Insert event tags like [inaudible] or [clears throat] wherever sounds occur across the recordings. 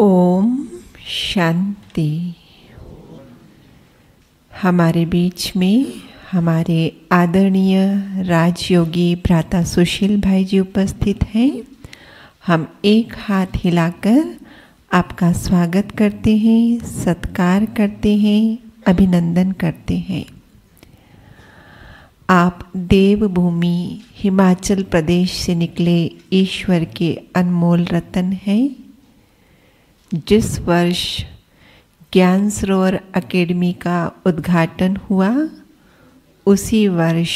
ओम शांति हमारे बीच में हमारे आदरणीय राजयोगी भ्राता सुशील भाई जी उपस्थित हैं हम एक हाथ हिलाकर आपका स्वागत करते हैं सत्कार करते हैं अभिनंदन करते हैं आप देवभूमि हिमाचल प्रदेश से निकले ईश्वर के अनमोल रतन हैं जिस वर्ष ज्ञान सरोवर अकेडमी का उद्घाटन हुआ उसी वर्ष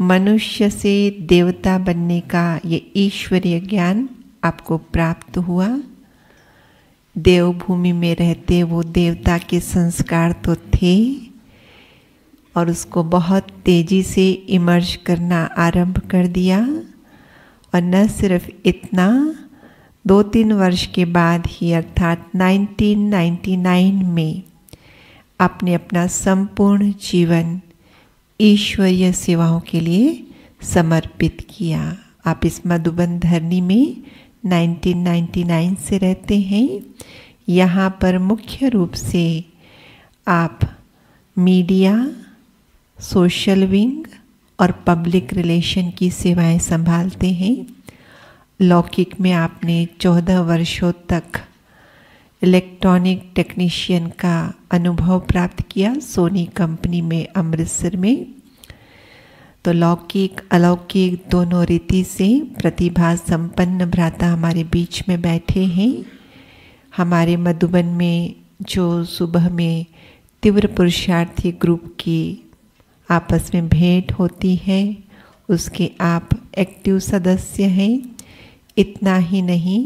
मनुष्य से देवता बनने का ये ईश्वरीय ज्ञान आपको प्राप्त हुआ देवभूमि में रहते वो देवता के संस्कार तो थे और उसको बहुत तेज़ी से इमर्ज करना आरंभ कर दिया और न सिर्फ इतना दो तीन वर्ष के बाद ही अर्थात 1999 में आपने अपना संपूर्ण जीवन ईश्वरीय सेवाओं के लिए समर्पित किया आप इस मधुबन धरनी में 1999 से रहते हैं यहाँ पर मुख्य रूप से आप मीडिया सोशल विंग और पब्लिक रिलेशन की सेवाएं संभालते हैं लौकिक में आपने चौदह वर्षों तक इलेक्ट्रॉनिक टेक्नीशियन का अनुभव प्राप्त किया सोनी कंपनी में अमृतसर में तो लौकिक अलौकिक दोनों रीति से प्रतिभा संपन्न भ्राता हमारे बीच में बैठे हैं हमारे मधुबन में जो सुबह में तीव्र पुरुषार्थी ग्रुप की आपस में भेंट होती है उसके आप एक्टिव सदस्य हैं इतना ही नहीं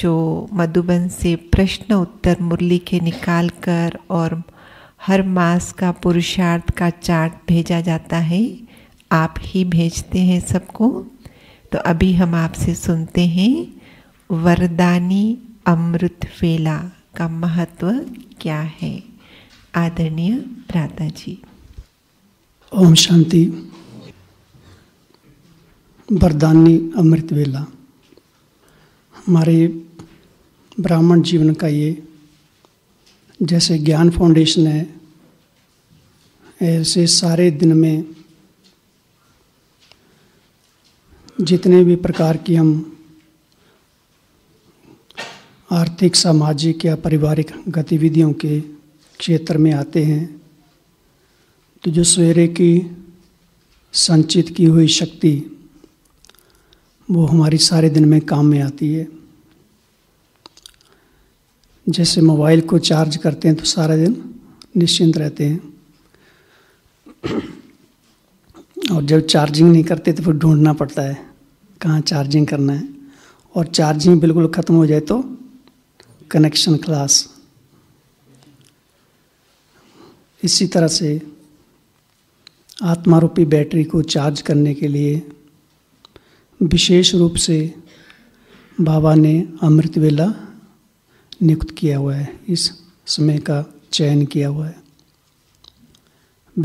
जो मधुबन से प्रश्न उत्तर मुरली के निकाल कर और हर मास का पुरुषार्थ का चार्ट भेजा जाता है आप ही भेजते हैं सबको तो अभी हम आपसे सुनते हैं वरदानी अमृत वेला का महत्व क्या है आदरणीय प्राता जी ओम शांति वरदानी अमृत वेला हमारे ब्राह्मण जीवन का ये जैसे ज्ञान फाउंडेशन है ऐसे सारे दिन में जितने भी प्रकार की हम आर्थिक सामाजिक या पारिवारिक गतिविधियों के क्षेत्र में आते हैं तो जो सवेरे की संचित की हुई शक्ति वो हमारी सारे दिन में काम में आती है जैसे मोबाइल को चार्ज करते हैं तो सारा दिन निश्चिंत रहते हैं और जब चार्जिंग नहीं करते तो फिर ढूंढना पड़ता है कहाँ चार्जिंग करना है और चार्जिंग बिल्कुल ख़त्म हो जाए तो कनेक्शन क्लास इसी तरह से आत्मारूपी बैटरी को चार्ज करने के लिए विशेष रूप से बाबा ने अमृत वेला नियुक्त किया हुआ है इस समय का चयन किया हुआ है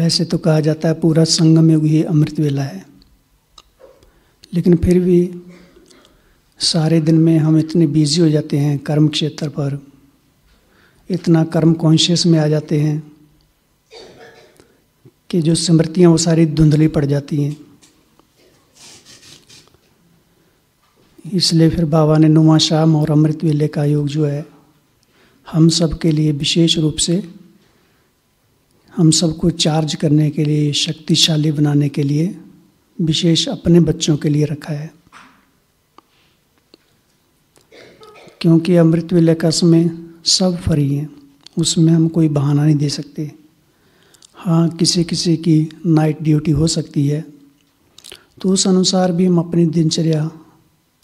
वैसे तो कहा जाता है पूरा संगम युग ही अमृत वेला है लेकिन फिर भी सारे दिन में हम इतने बिजी हो जाते हैं कर्म क्षेत्र पर इतना कर्म कॉन्शियस में आ जाते हैं कि जो स्मृतियाँ वो सारी धुंधली पड़ जाती हैं इसलिए फिर बाबा ने नुमा शाम और अमृत वेले का योग जो है हम सब के लिए विशेष रूप से हम सबको चार्ज करने के लिए शक्तिशाली बनाने के लिए विशेष अपने बच्चों के लिए रखा है क्योंकि अमृत वेले का समय सब फ्री हैं उसमें हम कोई बहाना नहीं दे सकते हाँ किसी किसी की नाइट ड्यूटी हो सकती है तो उस अनुसार भी हम अपनी दिनचर्या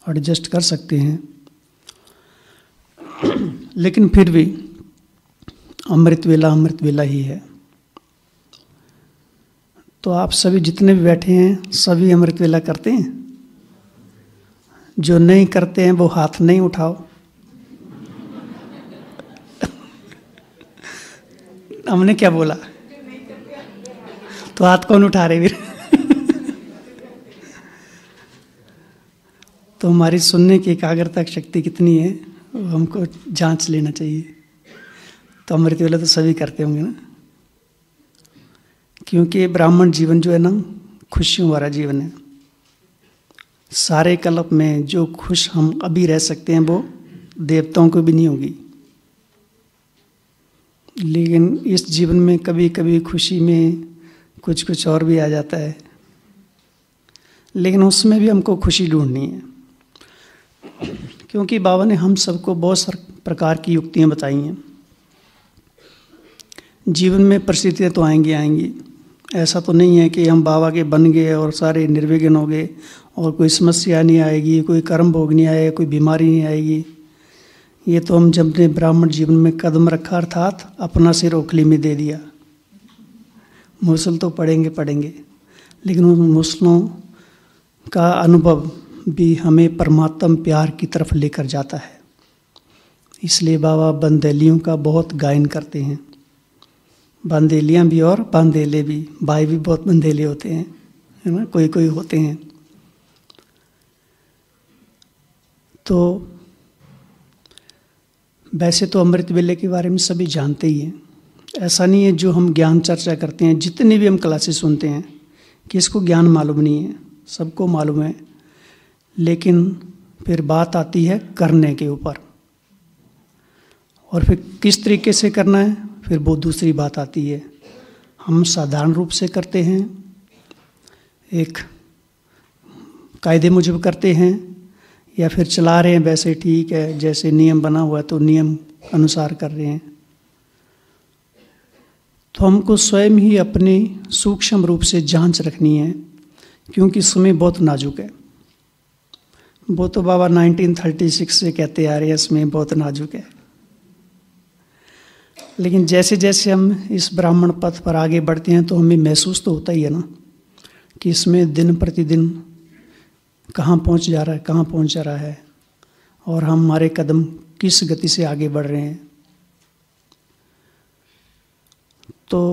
एडजस्ट कर सकते हैं लेकिन फिर भी अमृत वेला अमृत वेला ही है तो आप सभी जितने भी बैठे हैं सभी अमृत वेला करते हैं जो नहीं करते हैं वो हाथ नहीं उठाओ हमने क्या बोला तो हाथ कौन उठा रहे फिर तो हमारी सुनने की एकाग्रता शक्ति कितनी है वो हमको जांच लेना चाहिए तो अमृत वेले तो सभी करते होंगे ना क्योंकि ब्राह्मण जीवन जो है ना खुशियों वाला जीवन है सारे कल्प में जो खुश हम अभी रह सकते हैं वो देवताओं को भी नहीं होगी लेकिन इस जीवन में कभी कभी खुशी में कुछ कुछ और भी आ जाता है लेकिन उसमें भी हमको खुशी ढूंढनी है क्योंकि बाबा ने हम सबको बहुत प्रकार की युक्तियाँ बताई हैं जीवन में परिस्थितियाँ तो आएंगी आएंगी ऐसा तो नहीं है कि हम बाबा के बन गए और सारे निर्विघ्न हो गए और कोई समस्या नहीं आएगी कोई कर्म भोग नहीं आएगा कोई बीमारी नहीं आएगी ये तो हम जब ने ब्राह्मण जीवन में कदम रखा अर्थात अपना सिर ओखली में दे दिया मुसल तो पढ़ेंगे पढ़ेंगे लेकिन उन मुसलों का अनुभव भी हमें परमात्म प्यार की तरफ लेकर जाता है इसलिए बाबा बंदेलियों का बहुत गायन करते हैं बंदेलियाँ भी और बंदेले भी भाई भी बहुत बंदेले होते हैं है ना कोई कोई होते हैं तो वैसे तो अमृत वेले के बारे में सभी जानते ही हैं ऐसा नहीं है जो हम ज्ञान चर्चा करते हैं जितनी भी हम क्लासेस सुनते हैं कि इसको ज्ञान मालूम नहीं है सबको मालूम है लेकिन फिर बात आती है करने के ऊपर और फिर किस तरीके से करना है फिर वो दूसरी बात आती है हम साधारण रूप से करते हैं एक कायदे मुजब करते हैं या फिर चला रहे हैं वैसे ठीक है जैसे नियम बना हुआ है तो नियम अनुसार कर रहे हैं तो हमको स्वयं ही अपने सूक्ष्म रूप से जांच रखनी है क्योंकि समय बहुत नाजुक है वो तो बाबा 1936 से कहते आ रहे हैं इसमें बहुत नाजुक है लेकिन जैसे जैसे हम इस ब्राह्मण पथ पर आगे बढ़ते हैं तो हमें महसूस तो होता ही है ना कि इसमें दिन प्रतिदिन कहाँ पहुँच जा रहा है कहाँ पहुँच जा रहा है और हम हमारे कदम किस गति से आगे बढ़ रहे हैं तो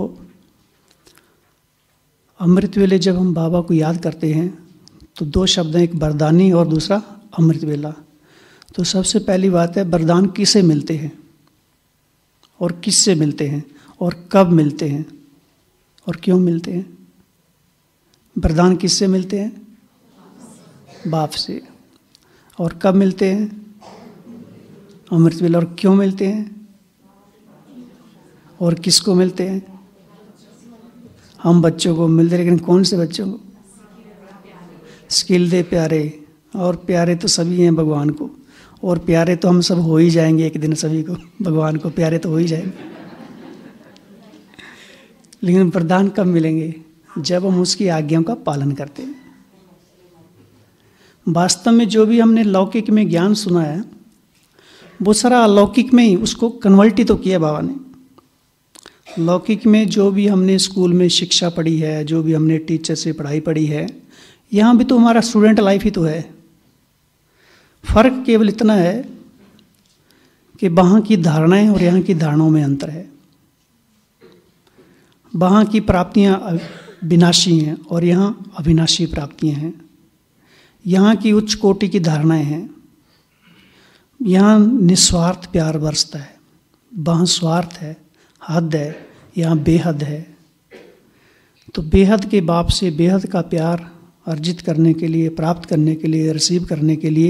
अमृत वेले जब हम बाबा को याद करते हैं तो दो शब्द हैं एक बरदानी और दूसरा अमृत वेला तो सबसे पहली बात है बरदान किसे मिलते हैं और किससे मिलते हैं और कब मिलते हैं और क्यों मिलते हैं बरदान किससे मिलते हैं बाप से और कब मिलते हैं अमृत वेला और क्यों मिलते हैं और किसको मिलते हैं हम बच्चों को मिलते लेकिन कौन से बच्चों को स्किल दे प्यारे और प्यारे तो सभी हैं भगवान को और प्यारे तो हम सब हो ही जाएंगे एक दिन सभी को भगवान को प्यारे तो हो ही जाएंगे लेकिन वरदान कब मिलेंगे जब हम उसकी आज्ञाओं का पालन करते हैं वास्तव में जो भी हमने लौकिक में ज्ञान सुना है वो सारा अलौकिक में ही उसको कन्वर्ट ही तो किया बाबा ने लौकिक में जो भी हमने स्कूल में शिक्षा पढ़ी है जो भी हमने टीचर से पढ़ाई पढ़ी है यहाँ भी तो हमारा स्टूडेंट लाइफ ही तो है फ़र्क केवल इतना है कि वहाँ की धारणाएं और यहाँ की धारणाओं में अंतर है वहाँ की प्राप्तियाँ विनाशी हैं और यहाँ अविनाशी प्राप्तियाँ हैं यहाँ की उच्च कोटि की धारणाएं हैं यहाँ निस्वार्थ प्यार बरसता है वहाँ स्वार्थ है हद है यहाँ बेहद है तो बेहद के बाप से बेहद का प्यार अर्जित करने के लिए प्राप्त करने के लिए रिसीव करने के लिए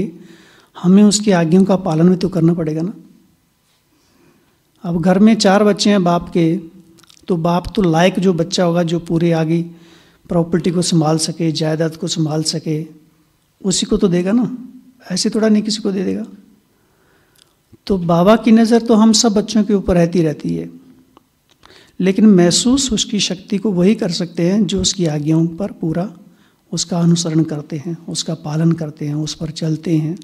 हमें उसकी आज्ञाओं का पालन भी तो करना पड़ेगा ना अब घर में चार बच्चे हैं बाप के तो बाप तो लायक जो बच्चा होगा जो पूरे आगे प्रॉपर्टी को संभाल सके जायदाद को संभाल सके उसी को तो देगा ना ऐसे थोड़ा नहीं किसी को दे देगा तो बाबा की नज़र तो हम सब बच्चों के ऊपर रहती रहती है लेकिन महसूस उसकी शक्ति को वही कर सकते हैं जो उसकी आज्ञाओं पर पूरा उसका अनुसरण करते हैं उसका पालन करते हैं उस पर चलते हैं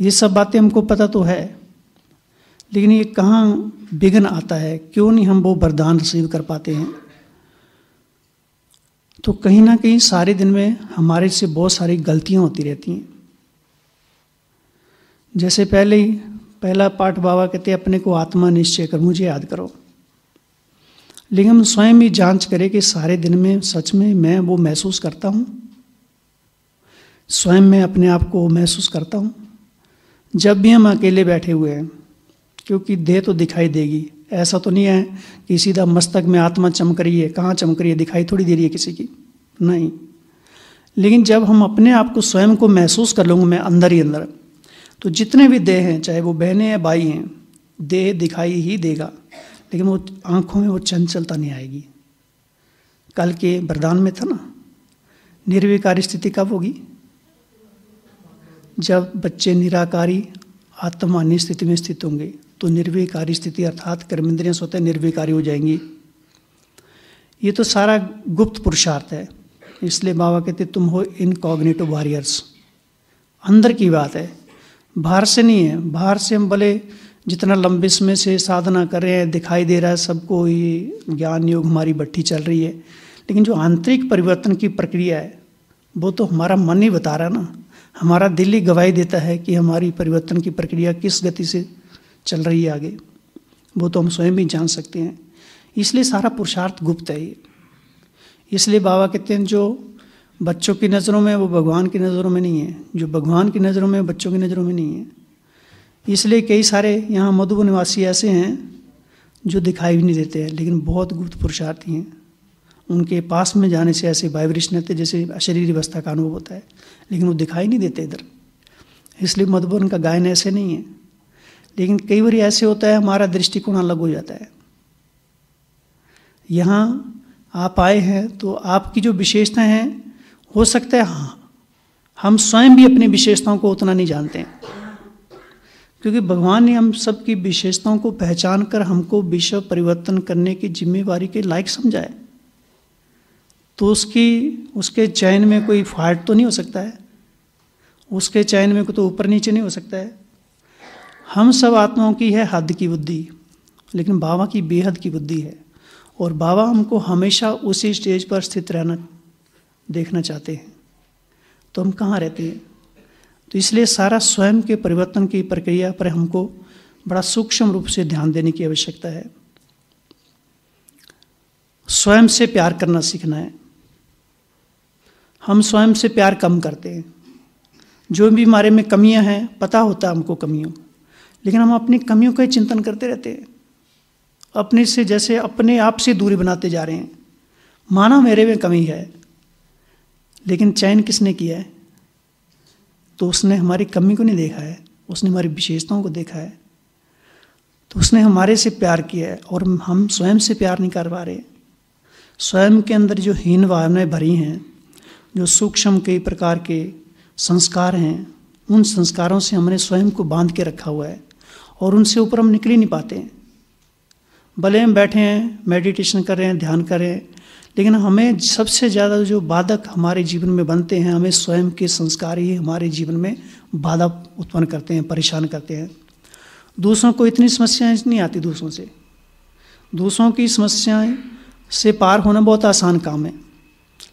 ये सब बातें हमको पता तो है लेकिन ये कहाँ विघ्न आता है क्यों नहीं हम वो वरदान रिसीव कर पाते हैं तो कहीं ना कहीं सारे दिन में हमारे से बहुत सारी गलतियाँ होती रहती हैं जैसे पहले ही पहला पाठ बाबा कहते अपने को आत्मा निश्चय कर मुझे याद करो लेकिन हम स्वयं ही जांच करें कि सारे दिन में सच में मैं वो महसूस करता हूँ स्वयं मैं अपने आप को महसूस करता हूँ जब भी हम अकेले बैठे हुए हैं क्योंकि देह तो दिखाई देगी ऐसा तो नहीं है कि सीधा मस्तक में आत्मा चमक रही है कहाँ चमक रही है दिखाई थोड़ी दे रही है किसी की नहीं लेकिन जब हम अपने आप को स्वयं को महसूस कर लूँगा मैं अंदर ही अंदर तो जितने भी देह हैं चाहे वो बहनें हैं भाई हैं देह दिखाई ही देगा लेकिन वो आँखों में वो चंचलता नहीं आएगी कल के वरदान में था ना निर्विकार स्थिति कब होगी जब बच्चे निराकारी आत्मा स्थिति में स्थित होंगे तो निर्विकारी स्थिति अर्थात कर्मेंद्रियाँ स्वतः निर्विकारी हो जाएंगी ये तो सारा गुप्त पुरुषार्थ है इसलिए बाबा कहते तुम हो कॉग्नेटिव वॉरियर्स अंदर की बात है बाहर से नहीं है बाहर से हम भले जितना लंबे समय से साधना कर रहे हैं दिखाई दे रहा है सबको ये ज्ञान योग हमारी भट्टी चल रही है लेकिन जो आंतरिक परिवर्तन की प्रक्रिया है वो तो हमारा मन ही बता रहा है ना हमारा दिल ही गवाही देता है कि हमारी परिवर्तन की प्रक्रिया किस गति से चल रही है आगे वो तो हम स्वयं ही जान सकते हैं इसलिए सारा पुरुषार्थ गुप्त है ये इसलिए बाबा कहते हैं जो बच्चों की नज़रों में वो भगवान की नज़रों में नहीं है जो भगवान की नज़रों में बच्चों की नज़रों में नहीं है इसलिए कई सारे यहाँ मधुबन निवासी ऐसे हैं जो दिखाई भी नहीं देते हैं लेकिन बहुत गुप्त पुरुषार्थी हैं उनके पास में जाने से ऐसे वाइब्रेशन आते जैसे शरीर अवस्था का अनुभव होता है लेकिन वो दिखाई नहीं देते इधर इसलिए मधुबन का गायन ऐसे नहीं है लेकिन कई बार ऐसे होता है हमारा दृष्टिकोण अलग हो जाता है यहाँ आप आए हैं तो आपकी जो विशेषताएं हैं हो सकता है हाँ हम स्वयं भी अपनी विशेषताओं को उतना नहीं जानते हैं क्योंकि भगवान ने हम सबकी विशेषताओं को पहचान कर हमको विश्व परिवर्तन करने की जिम्मेवारी के लायक समझा है तो उसकी उसके चयन में कोई फाइट तो नहीं हो सकता है उसके चयन में कोई तो ऊपर नीचे नहीं हो सकता है हम सब आत्माओं की है हद की बुद्धि लेकिन बाबा की बेहद की बुद्धि है और बाबा हमको हमेशा उसी स्टेज पर स्थित रहना देखना चाहते हैं तो हम कहाँ रहते हैं तो इसलिए सारा स्वयं के परिवर्तन की प्रक्रिया पर हमको बड़ा सूक्ष्म रूप से ध्यान देने की आवश्यकता है स्वयं से प्यार करना सीखना है हम स्वयं से प्यार कम करते हैं जो भी हमारे में कमियां हैं पता होता है हमको कमियों लेकिन हम अपनी कमियों का ही चिंतन करते रहते हैं अपने से जैसे अपने आप से दूरी बनाते जा रहे हैं माना मेरे में कमी है लेकिन चयन किसने किया है तो उसने हमारी कमी को नहीं देखा है उसने हमारी विशेषताओं को देखा है तो उसने हमारे से प्यार किया है और हम स्वयं से प्यार नहीं कर पा रहे स्वयं के अंदर जो हीन भावनाएँ भरी हैं जो सूक्ष्म कई प्रकार के संस्कार हैं उन संस्कारों से हमने स्वयं को बांध के रखा हुआ है और उनसे ऊपर हम निकल ही नहीं पाते हैं भले हम बैठे हैं मेडिटेशन कर रहे हैं ध्यान कर रहे हैं लेकिन हमें सबसे ज़्यादा जो बाधक हमारे जीवन में बनते हैं हमें स्वयं के संस्कार ही हमारे जीवन में बाधा उत्पन्न करते हैं परेशान करते हैं दूसरों को इतनी समस्याएं नहीं आती दूसरों से दूसरों की समस्याएं से पार होना बहुत आसान काम है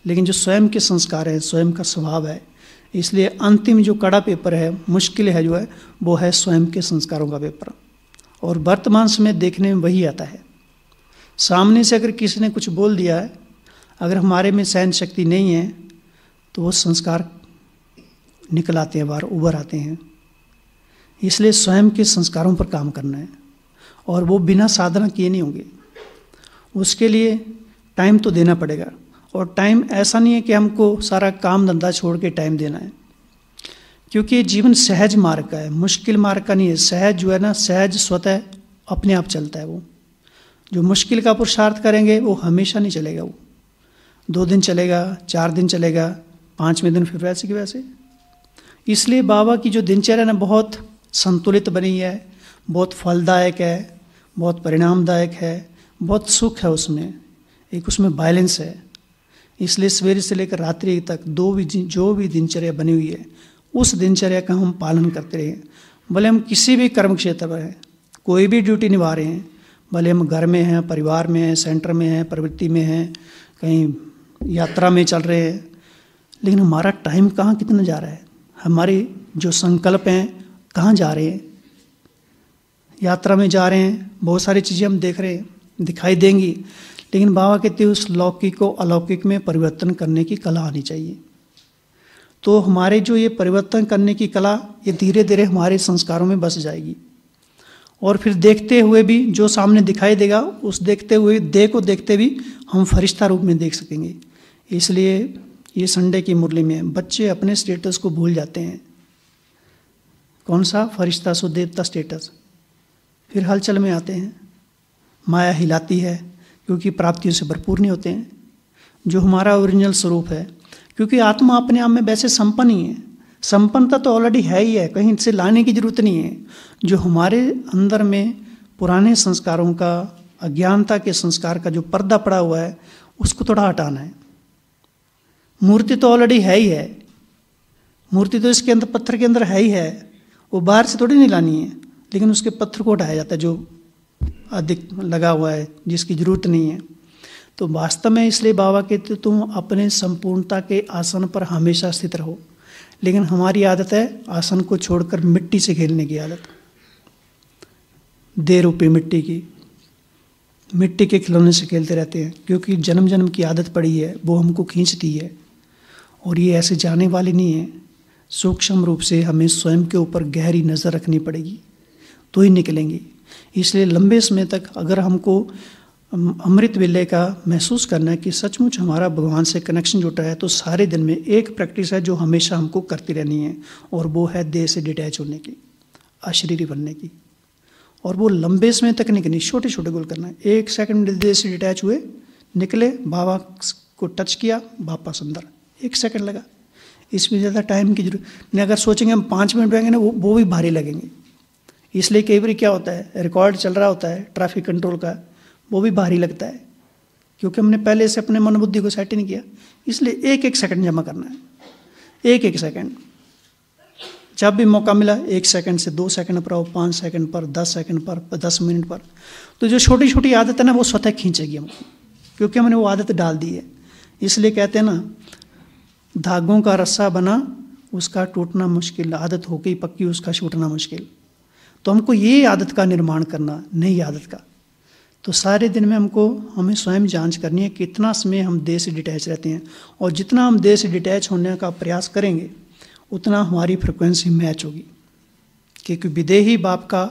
लेकिन जो स्वयं के संस्कार हैं स्वयं का स्वभाव है इसलिए अंतिम जो कड़ा पेपर है मुश्किल है जो है वो है स्वयं के संस्कारों का पेपर और वर्तमान समय देखने में वही आता है सामने से अगर किसी ने कुछ बोल दिया है अगर हमारे में सहन शक्ति नहीं है तो वो संस्कार निकल आते हैं बाहर उभर आते हैं इसलिए स्वयं के संस्कारों पर काम करना है और वो बिना साधना किए नहीं होंगे उसके लिए टाइम तो देना पड़ेगा और टाइम ऐसा नहीं है कि हमको सारा काम धंधा छोड़ के टाइम देना है क्योंकि ये जीवन सहज मार्ग का है मुश्किल मार्ग का नहीं है सहज जो है ना सहज स्वतः अपने आप चलता है वो जो मुश्किल का पुरुषार्थ करेंगे वो हमेशा नहीं चलेगा वो दो दिन चलेगा चार दिन चलेगा पाँचवें दिन फिर वैसे की वैसे इसलिए बाबा की जो दिनचर्या ना बहुत संतुलित बनी है बहुत फलदायक है बहुत परिणामदायक है बहुत सुख है उसमें एक उसमें बैलेंस है इसलिए सवेरे से लेकर रात्रि तक दो भी जो भी दिनचर्या बनी हुई है उस दिनचर्या का हम पालन करते रहें भले हम किसी भी कर्म क्षेत्र में हैं कोई भी ड्यूटी निभा रहे हैं भले हम घर में हैं परिवार में हैं सेंटर में हैं प्रवृत्ति में हैं कहीं यात्रा में चल रहे हैं लेकिन हमारा टाइम कहाँ कितना जा रहा है हमारे जो संकल्प हैं कहाँ जा रहे हैं यात्रा में जा रहे हैं बहुत सारी चीज़ें हम देख रहे हैं दिखाई देंगी लेकिन बाबा कहते उस लौकिक को अलौकिक में परिवर्तन करने की कला आनी चाहिए तो हमारे जो ये परिवर्तन करने की कला ये धीरे धीरे हमारे संस्कारों में बस जाएगी और फिर देखते हुए भी जो सामने दिखाई देगा उस देखते हुए दे को देखते भी हम फरिश्ता रूप में देख सकेंगे इसलिए ये संडे की मुरली में बच्चे अपने स्टेटस को भूल जाते हैं कौन सा फरिश्ता सो देवता स्टेटस फिर हलचल में आते हैं माया हिलाती है क्योंकि प्राप्तियों से भरपूर नहीं होते हैं जो हमारा ओरिजिनल स्वरूप है क्योंकि आत्मा अपने आप में वैसे संपन्न ही है संपन्नता तो ऑलरेडी है ही है कहीं इनसे लाने की जरूरत नहीं है जो हमारे अंदर में पुराने संस्कारों का अज्ञानता के संस्कार का जो पर्दा पड़ा हुआ है उसको थोड़ा हटाना है मूर्ति तो ऑलरेडी है ही है मूर्ति तो इसके अंदर पत्थर के अंदर है ही है वो बाहर से थोड़ी नहीं लानी है लेकिन उसके पत्थर को उठाया जाता है जो अधिक लगा हुआ है जिसकी ज़रूरत नहीं है तो वास्तव में इसलिए बाबा कहते तुम अपने संपूर्णता के आसन पर हमेशा स्थित रहो लेकिन हमारी आदत है आसन को छोड़कर मिट्टी से खेलने की आदत दे रूपी मिट्टी की मिट्टी के खिलौने से खेलते रहते हैं क्योंकि जन्म जन्म की आदत पड़ी है वो हमको खींचती है और ये ऐसे जाने वाले नहीं हैं सूक्ष्म रूप से हमें स्वयं के ऊपर गहरी नज़र रखनी पड़ेगी तो ही निकलेंगे इसलिए लंबे समय तक अगर हमको अमृत विलय का महसूस करना है कि सचमुच हमारा भगवान से कनेक्शन जुटा है तो सारे दिन में एक प्रैक्टिस है जो हमेशा हमको करती रहनी है और वो है देह से डिटैच होने की अशरीरी बनने की और वो लंबे समय तक नहीं करनी छोटे छोटे गोल करना है एक सेकंड देह से डिटैच हुए निकले बाबा को टच किया वापस अंदर एक सेकंड लगा इसमें ज़्यादा टाइम की जरूरत नहीं अगर सोचेंगे हम पाँच मिनट रहेंगे ना वो वो भी भारी लगेंगे इसलिए कई बार क्या होता है रिकॉर्ड चल रहा होता है ट्रैफिक कंट्रोल का वो भी भारी लगता है क्योंकि हमने पहले से अपने मन बुद्धि को सेट नहीं किया इसलिए एक एक सेकंड जमा करना है एक एक सेकंड जब भी मौका मिला एक सेकंड से दो सेकंड पर आओ पाँच सेकंड पर दस सेकंड पर दस मिनट पर तो जो छोटी छोटी आदत है ना वो स्वतः खींचेगी हमको क्योंकि हमने वो आदत डाल दी है इसलिए कहते हैं ना धागों का रस्सा बना उसका टूटना मुश्किल आदत हो गई पक्की उसका छूटना मुश्किल तो हमको ये आदत का निर्माण करना नई आदत का तो सारे दिन में हमको हमें स्वयं जांच करनी है कितना समय हम देह से डिटैच रहते हैं और जितना हम देह से डिटैच होने का प्रयास करेंगे उतना हमारी फ्रिक्वेंसी मैच होगी क्योंकि विदेही बाप का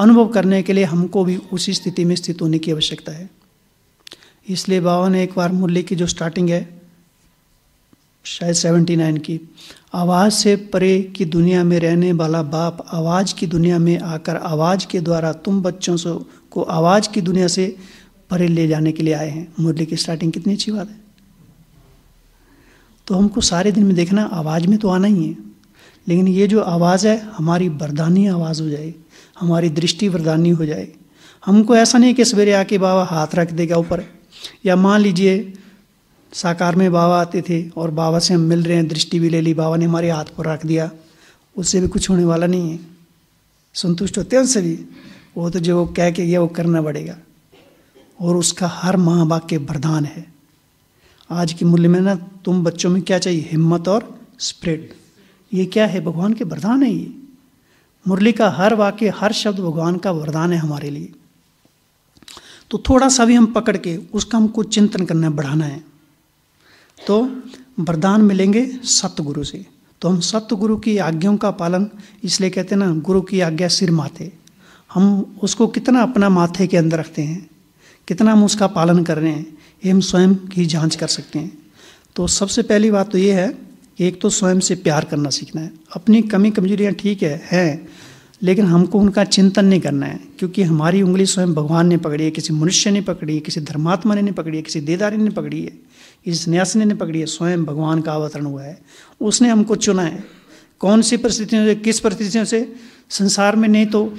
अनुभव करने के लिए हमको भी उसी स्थिति में स्थित होने की आवश्यकता है इसलिए बाबा ने एक बार मूल्य की जो स्टार्टिंग है शायद 79 नाइन की आवाज़ से परे की दुनिया में रहने वाला बाप आवाज़ की दुनिया में आकर आवाज़ के द्वारा तुम बच्चों से को आवाज़ की दुनिया से परे ले जाने के लिए आए हैं मुरली की स्टार्टिंग कितनी अच्छी बात है तो हमको सारे दिन में देखना आवाज़ में तो आना ही है लेकिन ये जो आवाज़ है हमारी वरदानी आवाज़ हो जाए हमारी दृष्टि वरदानी हो जाए हमको ऐसा नहीं कि सवेरे आके बाबा हाथ रख देगा ऊपर या मान लीजिए साकार में बाबा आते थे और बाबा से हम मिल रहे हैं दृष्टि भी ले ली बाबा ने हमारे हाथ पर रख दिया उससे भी कुछ होने वाला नहीं है संतुष्ट होते हैं उनसे भी वो तो जो वो कह के गया वो करना पड़ेगा और उसका हर माँ बाप के वरदान है आज के मूल्य में ना तुम बच्चों में क्या चाहिए हिम्मत और स्प्रेड ये क्या है भगवान के वरदान है ये मुरली का हर वाक्य हर शब्द भगवान का वरदान है हमारे लिए तो थोड़ा सा भी हम पकड़ के उसका हमको चिंतन करना है बढ़ाना है तो वरदान मिलेंगे सतगुरु से तो हम सतगुरु की आज्ञाओं का पालन इसलिए कहते हैं ना गुरु की आज्ञा सिर माथे हम उसको कितना अपना माथे के अंदर रखते हैं कितना हम उसका पालन कर रहे हैं ये हम स्वयं की जांच कर सकते हैं तो सबसे पहली बात तो ये है कि एक तो स्वयं से प्यार करना सीखना है अपनी कमी कमजोरियाँ ठीक है हैं लेकिन हमको उनका चिंतन नहीं करना है क्योंकि हमारी उंगली स्वयं भगवान ने पकड़ी है किसी मनुष्य ने पकड़ी है किसी धर्मात्मा ने नहीं पकड़ी है किसी देदारी ने पकड़ी है किसी सन्यासी ने पकड़ी है स्वयं भगवान का अवतरण हुआ है उसने हमको चुना है कौन सी परिस्थितियों से किस परिस्थितियों से संसार में नहीं तो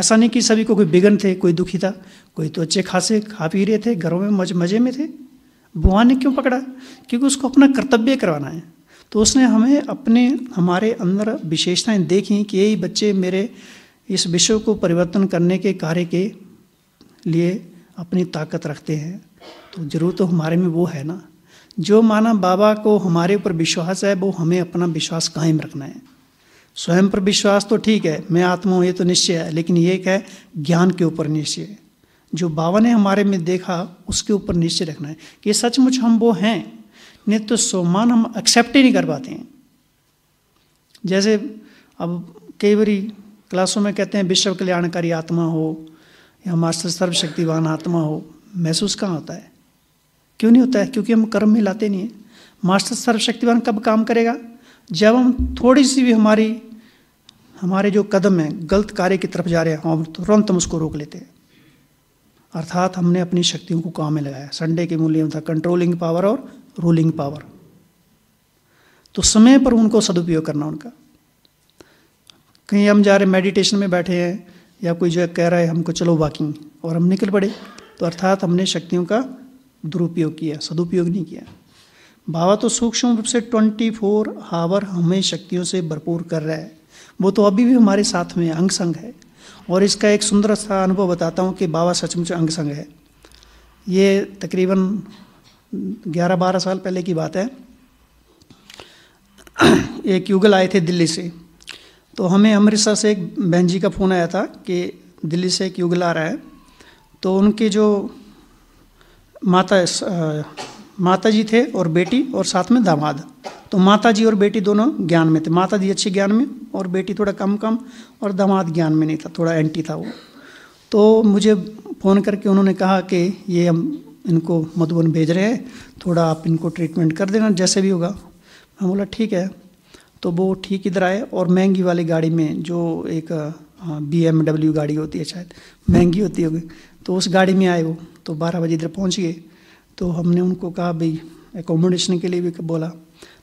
ऐसा नहीं कि सभी को कोई बिगन थे कोई दुखी था कोई तो अच्छे खासे खा पी रहे थे घरों में मज मज़े में थे भगवान ने क्यों पकड़ा क्योंकि उसको अपना कर्तव्य करवाना है तो उसने हमें अपने हमारे अंदर विशेषताएं देखी कि यही बच्चे मेरे इस विषय को परिवर्तन करने के कार्य के लिए अपनी ताकत रखते हैं तो जरूर तो हमारे में वो है ना जो माना बाबा को हमारे ऊपर विश्वास है वो हमें अपना विश्वास कायम रखना है स्वयं पर विश्वास तो ठीक है मैं आत्मा हूँ ये तो निश्चय है लेकिन ये क्या है ज्ञान के ऊपर निश्चय जो बाबा ने हमारे में देखा उसके ऊपर निश्चय रखना है कि सचमुच हम वो हैं नहीं तो सोमान हम एक्सेप्ट ही नहीं कर पाते हैं जैसे अब कई बार क्लासों में कहते हैं विश्व कल्याणकारी आत्मा हो या मास्टर सर्वशक्तिवान आत्मा हो महसूस कहाँ होता है क्यों नहीं होता है क्योंकि हम कर्म में लाते नहीं हैं मास्टर सर्वशक्तिवान कब काम करेगा जब हम थोड़ी सी भी हमारी हमारे जो कदम हैं गलत कार्य की तरफ जा रहे हैं हम तुरंत हम उसको रोक लेते हैं अर्थात हमने अपनी शक्तियों को काम में लगाया संडे के मूल्य था कंट्रोलिंग पावर और रूलिंग पावर तो समय पर उनको सदुपयोग करना उनका कहीं हम जा रहे मेडिटेशन में बैठे हैं या कोई जो है कह रहा है हमको चलो वॉकिंग और हम निकल पड़े तो अर्थात हमने शक्तियों का दुरुपयोग किया सदुपयोग नहीं किया बाबा तो सूक्ष्म रूप से ट्वेंटी फोर हावर हमें शक्तियों से भरपूर कर रहा है वो तो अभी भी हमारे साथ में अंग संग है और इसका एक सुंदर सा अनुभव बताता हूँ कि बाबा सचमुच अंग संग है ये तकरीबन ग्यारह बारह साल पहले की बात है [clears throat] एक युगल आए थे दिल्ली से तो हमें अमृतसर से एक बहन जी का फ़ोन आया था कि दिल्ली से एक युगल आ रहा है तो उनके जो माता माता जी थे और बेटी और साथ में दामाद तो माता जी और बेटी दोनों ज्ञान में थे माता जी अच्छे ज्ञान में और बेटी थोड़ा कम कम और दामाद ज्ञान में नहीं था थोड़ा एंटी था वो तो मुझे फ़ोन करके उन्होंने कहा कि ये हम इनको मधुबन भेज रहे हैं थोड़ा आप इनको ट्रीटमेंट कर देना जैसे भी होगा मैं बोला ठीक है तो वो ठीक इधर आए और महंगी वाली गाड़ी में जो एक बी एम डब्ल्यू गाड़ी होती है शायद महंगी होती होगी तो उस गाड़ी में आए वो तो बारह बजे इधर पहुँच गए तो हमने उनको कहा भाई एकोमोडेशन के लिए भी बोला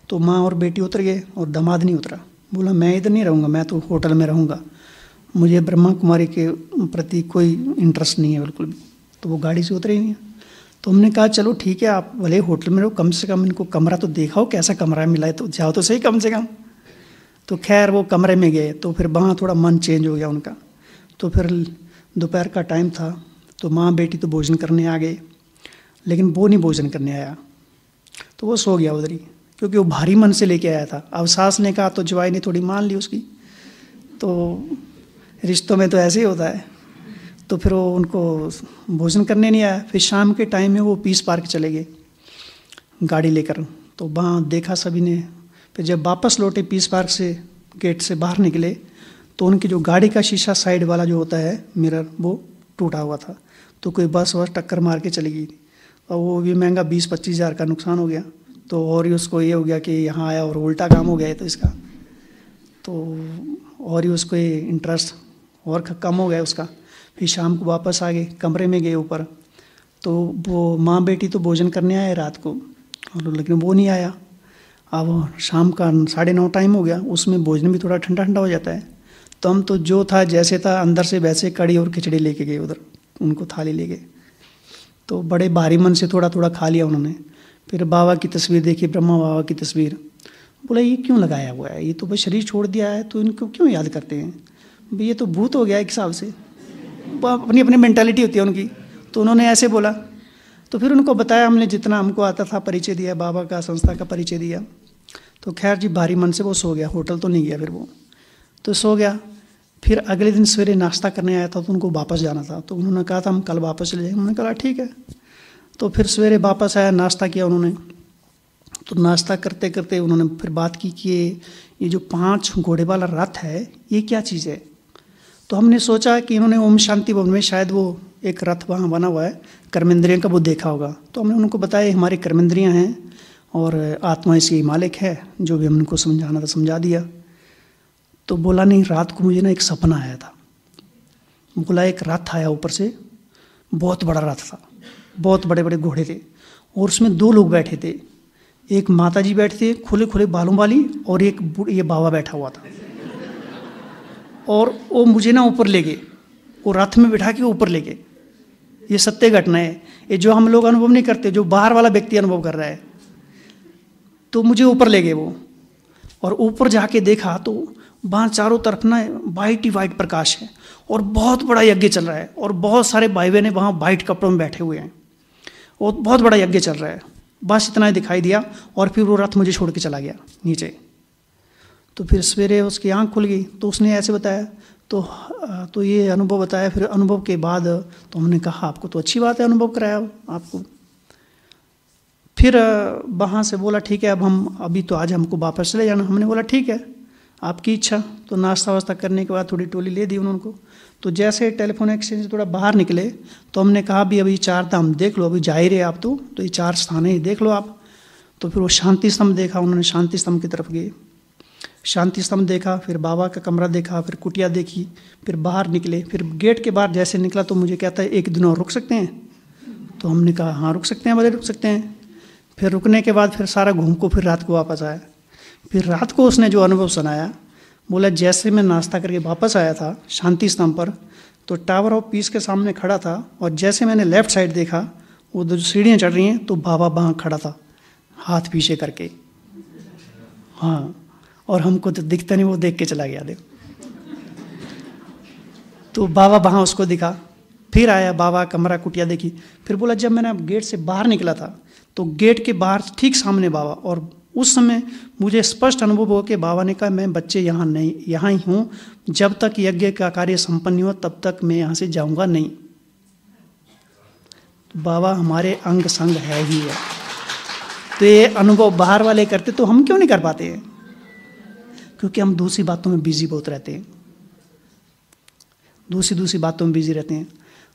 तो माँ और बेटी उतर गए और दामाद नहीं उतरा बोला मैं इधर नहीं रहूँगा मैं तो होटल में रहूँगा मुझे ब्रह्मा कुमारी के प्रति कोई इंटरेस्ट नहीं है बिल्कुल भी तो वो गाड़ी से उतरे ही नहीं तो हमने कहा चलो ठीक है आप भले होटल में रहो कम से कम इनको कमरा तो देखा हो कैसा कमरा मिला है तो जाओ तो सही कम से कम तो खैर वो कमरे में गए तो फिर वहाँ थोड़ा मन चेंज हो गया उनका तो फिर दोपहर का टाइम था तो माँ बेटी तो भोजन करने आ गए लेकिन वो नहीं भोजन करने आया तो वो सो गया उधर ही क्योंकि वो भारी मन से लेके आया था अब सास ने कहा तो जवाई ने थोड़ी मान ली उसकी तो रिश्तों में तो ऐसे ही होता है तो फिर वो उनको भोजन करने नहीं आया फिर शाम के टाइम में वो पीस पार्क चले गए गाड़ी लेकर तो वहाँ देखा सभी ने फिर जब वापस लौटे पीस पार्क से गेट से बाहर निकले तो उनकी जो गाड़ी का शीशा साइड वाला जो होता है मिरर वो टूटा हुआ था तो कोई बस वस टक्कर मार के चली गई और वो भी महंगा बीस पच्चीस हज़ार का नुकसान हो गया तो और ही उसको ये हो गया कि यहाँ आया और उल्टा काम हो गया तो इसका तो और ही उसको ये इंटरेस्ट और कम हो गया उसका फिर शाम को वापस आ गए कमरे में गए ऊपर तो वो माँ बेटी तो भोजन करने आए रात को और लेकिन वो नहीं आया अब शाम का साढ़े नौ टाइम हो गया उसमें भोजन भी थोड़ा ठंडा ठंडा हो जाता है तो हम तो जो था जैसे था अंदर से वैसे कड़ी और खिचड़ी लेके गए उधर उनको थाली ले गए तो बड़े भारी मन से थोड़ा थोड़ा खा लिया उन्होंने फिर बाबा की तस्वीर देखी ब्रह्मा बाबा की तस्वीर बोला ये क्यों लगाया हुआ है ये तो भाई शरीर छोड़ दिया है तो इनको क्यों याद करते हैं ये तो भूत हो गया एक हिसाब से अपनी अपनी मैंटेलिटी होती है उनकी तो उन्होंने ऐसे बोला तो फिर उनको बताया हमने जितना हमको आता था परिचय दिया बाबा का संस्था का परिचय दिया तो खैर जी भारी मन से वो सो गया होटल तो नहीं गया फिर वो तो सो गया फिर अगले दिन सवेरे नाश्ता करने आया था तो उनको वापस जाना था तो उन्होंने कहा था हम कल वापस चले जाएंगे उन्होंने कहा ठीक है तो फिर सवेरे वापस आया नाश्ता किया उन्होंने तो नाश्ता करते करते उन्होंने फिर बात की कि ये जो पाँच घोड़े वाला रथ है ये क्या चीज़ है तो हमने सोचा कि इन्होंने ओम शांति भवन में शायद वो एक रथ वहाँ बना हुआ है कर्मेंद्रियों का वो देखा होगा तो हमने उनको बताया हमारी कर्मेंद्रियाँ हैं और आत्मा इसकी मालिक है जो भी हमने उनको समझाना था समझा दिया तो बोला नहीं रात को मुझे ना एक सपना आया था बोला एक रथ आया ऊपर से बहुत बड़ा रथ था बहुत बड़े बड़े घोड़े थे और उसमें दो लोग बैठे थे एक माता जी बैठे थे खुले खुले बालों वाली और एक ये बाबा बैठा हुआ था और वो मुझे ना ऊपर ले गए वो रथ में बिठा के ऊपर ले गए ये सत्य घटना है ये जो हम लोग अनुभव नहीं करते जो बाहर वाला व्यक्ति अनुभव कर रहा है तो मुझे ऊपर ले गए वो और ऊपर जाके देखा तो वहाँ चारों तरफ ना वाइट ही वाइट प्रकाश है और बहुत बड़ा यज्ञ चल रहा है और बहुत सारे भाई बहने वहाँ वाइट कपड़ों में बैठे हुए हैं और बहुत बड़ा यज्ञ चल रहा है बस इतना ही दिखाई दिया और फिर वो रथ मुझे छोड़ के चला गया नीचे तो फिर सवेरे उसकी आँख खुल गई तो उसने ऐसे बताया तो तो ये अनुभव बताया फिर अनुभव के बाद तो हमने कहा आपको तो अच्छी बात है अनुभव कराया आपको फिर वहाँ से बोला ठीक है अब हम अभी तो आज हमको वापस ले जाना हमने बोला ठीक है आपकी इच्छा तो नाश्ता वास्ता करने के बाद थोड़ी टोली ले दी उन्होंने तो जैसे टेलीफोन एक्सचेंज थोड़ा बाहर निकले तो हमने कहा भी अभी चार धाम देख लो अभी जा ही रहे आप तो तो ये चार स्थान ही देख लो आप तो फिर वो शांति स्तंभ देखा उन्होंने शांति स्तंभ की तरफ गए शांति स्तंभ देखा फिर बाबा का कमरा देखा फिर कुटिया देखी फिर बाहर निकले फिर गेट के बाहर जैसे निकला तो मुझे कहता है एक दिन और रुक सकते हैं तो हमने कहा हाँ रुक सकते हैं बोले रुक सकते हैं फिर रुकने के बाद फिर सारा घूम को फिर रात को वापस आया फिर रात को उसने जो अनुभव सुनाया बोला जैसे मैं नाश्ता करके वापस आया था शांति स्तंभ पर तो टावर ऑफ पीस के सामने खड़ा था और जैसे मैंने लेफ्ट साइड देखा वो जो सीढ़ियाँ चढ़ रही हैं तो बाबा वहाँ खड़ा था हाथ पीछे करके हाँ और हमको तो दिखता नहीं वो देख के चला गया देखो तो बाबा वहाँ उसको दिखा फिर आया बाबा कमरा कुटिया देखी फिर बोला जब मैंने गेट से बाहर निकला था तो गेट के बाहर ठीक सामने बाबा और उस समय मुझे स्पष्ट अनुभव हुआ कि बाबा ने कहा मैं बच्चे यहाँ नहीं यहाँ ही हूँ जब तक यज्ञ का कार्य संपन्न हुआ तब तक मैं यहाँ से जाऊँगा नहीं तो बाबा हमारे अंग संग है ही है तो ये अनुभव बाहर वाले करते तो हम क्यों नहीं कर पाते हैं क्योंकि हम दूसरी बातों में बिजी बहुत रहते हैं दूसरी दूसरी बातों में बिजी रहते हैं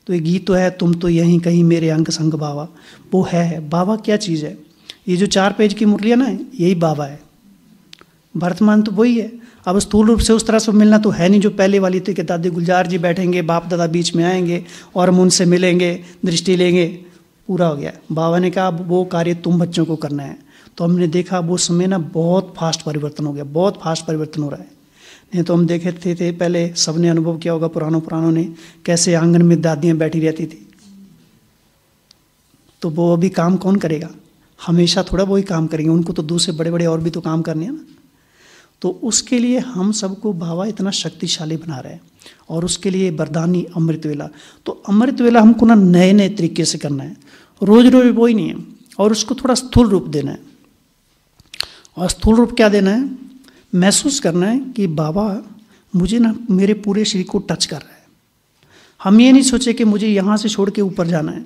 तो ये गीत तो है तुम तो यहीं कहीं मेरे अंक संग बाबा वो है बाबा क्या चीज़ है ये जो चार पेज की मुरलियाँ ना यही बाबा है वर्तमान तो वही है अब स्थूल रूप से उस तरह से मिलना तो है नहीं जो पहले वाली थी कि दादी गुलजार जी बैठेंगे बाप दादा बीच में आएंगे और हम उनसे मिलेंगे दृष्टि लेंगे पूरा हो गया बाबा ने कहा अब वो कार्य तुम बच्चों को करना है तो हमने देखा वो समय ना बहुत फास्ट परिवर्तन हो गया बहुत फास्ट परिवर्तन हो रहा है नहीं तो हम देखे थे, थे पहले सबने अनुभव किया होगा पुरानों पुरानों ने कैसे आंगन में दादियाँ बैठी रहती थी तो वो अभी काम कौन करेगा हमेशा थोड़ा वही काम करेंगे उनको तो दूसरे बड़े बड़े और भी तो काम करने हैं ना तो उसके लिए हम सबको बाबा इतना शक्तिशाली बना रहे हैं और उसके लिए बरदानी अमृत वेला तो अमृत वेला हमको ना नए नए तरीके से करना है रोज़ रोज़ वही नहीं है और उसको थोड़ा स्थूल रूप देना है और स्थूल रूप क्या देना है महसूस करना है कि बाबा मुझे ना मेरे पूरे शरीर को टच कर रहा है हम ये नहीं सोचे कि मुझे यहाँ से छोड़ के ऊपर जाना है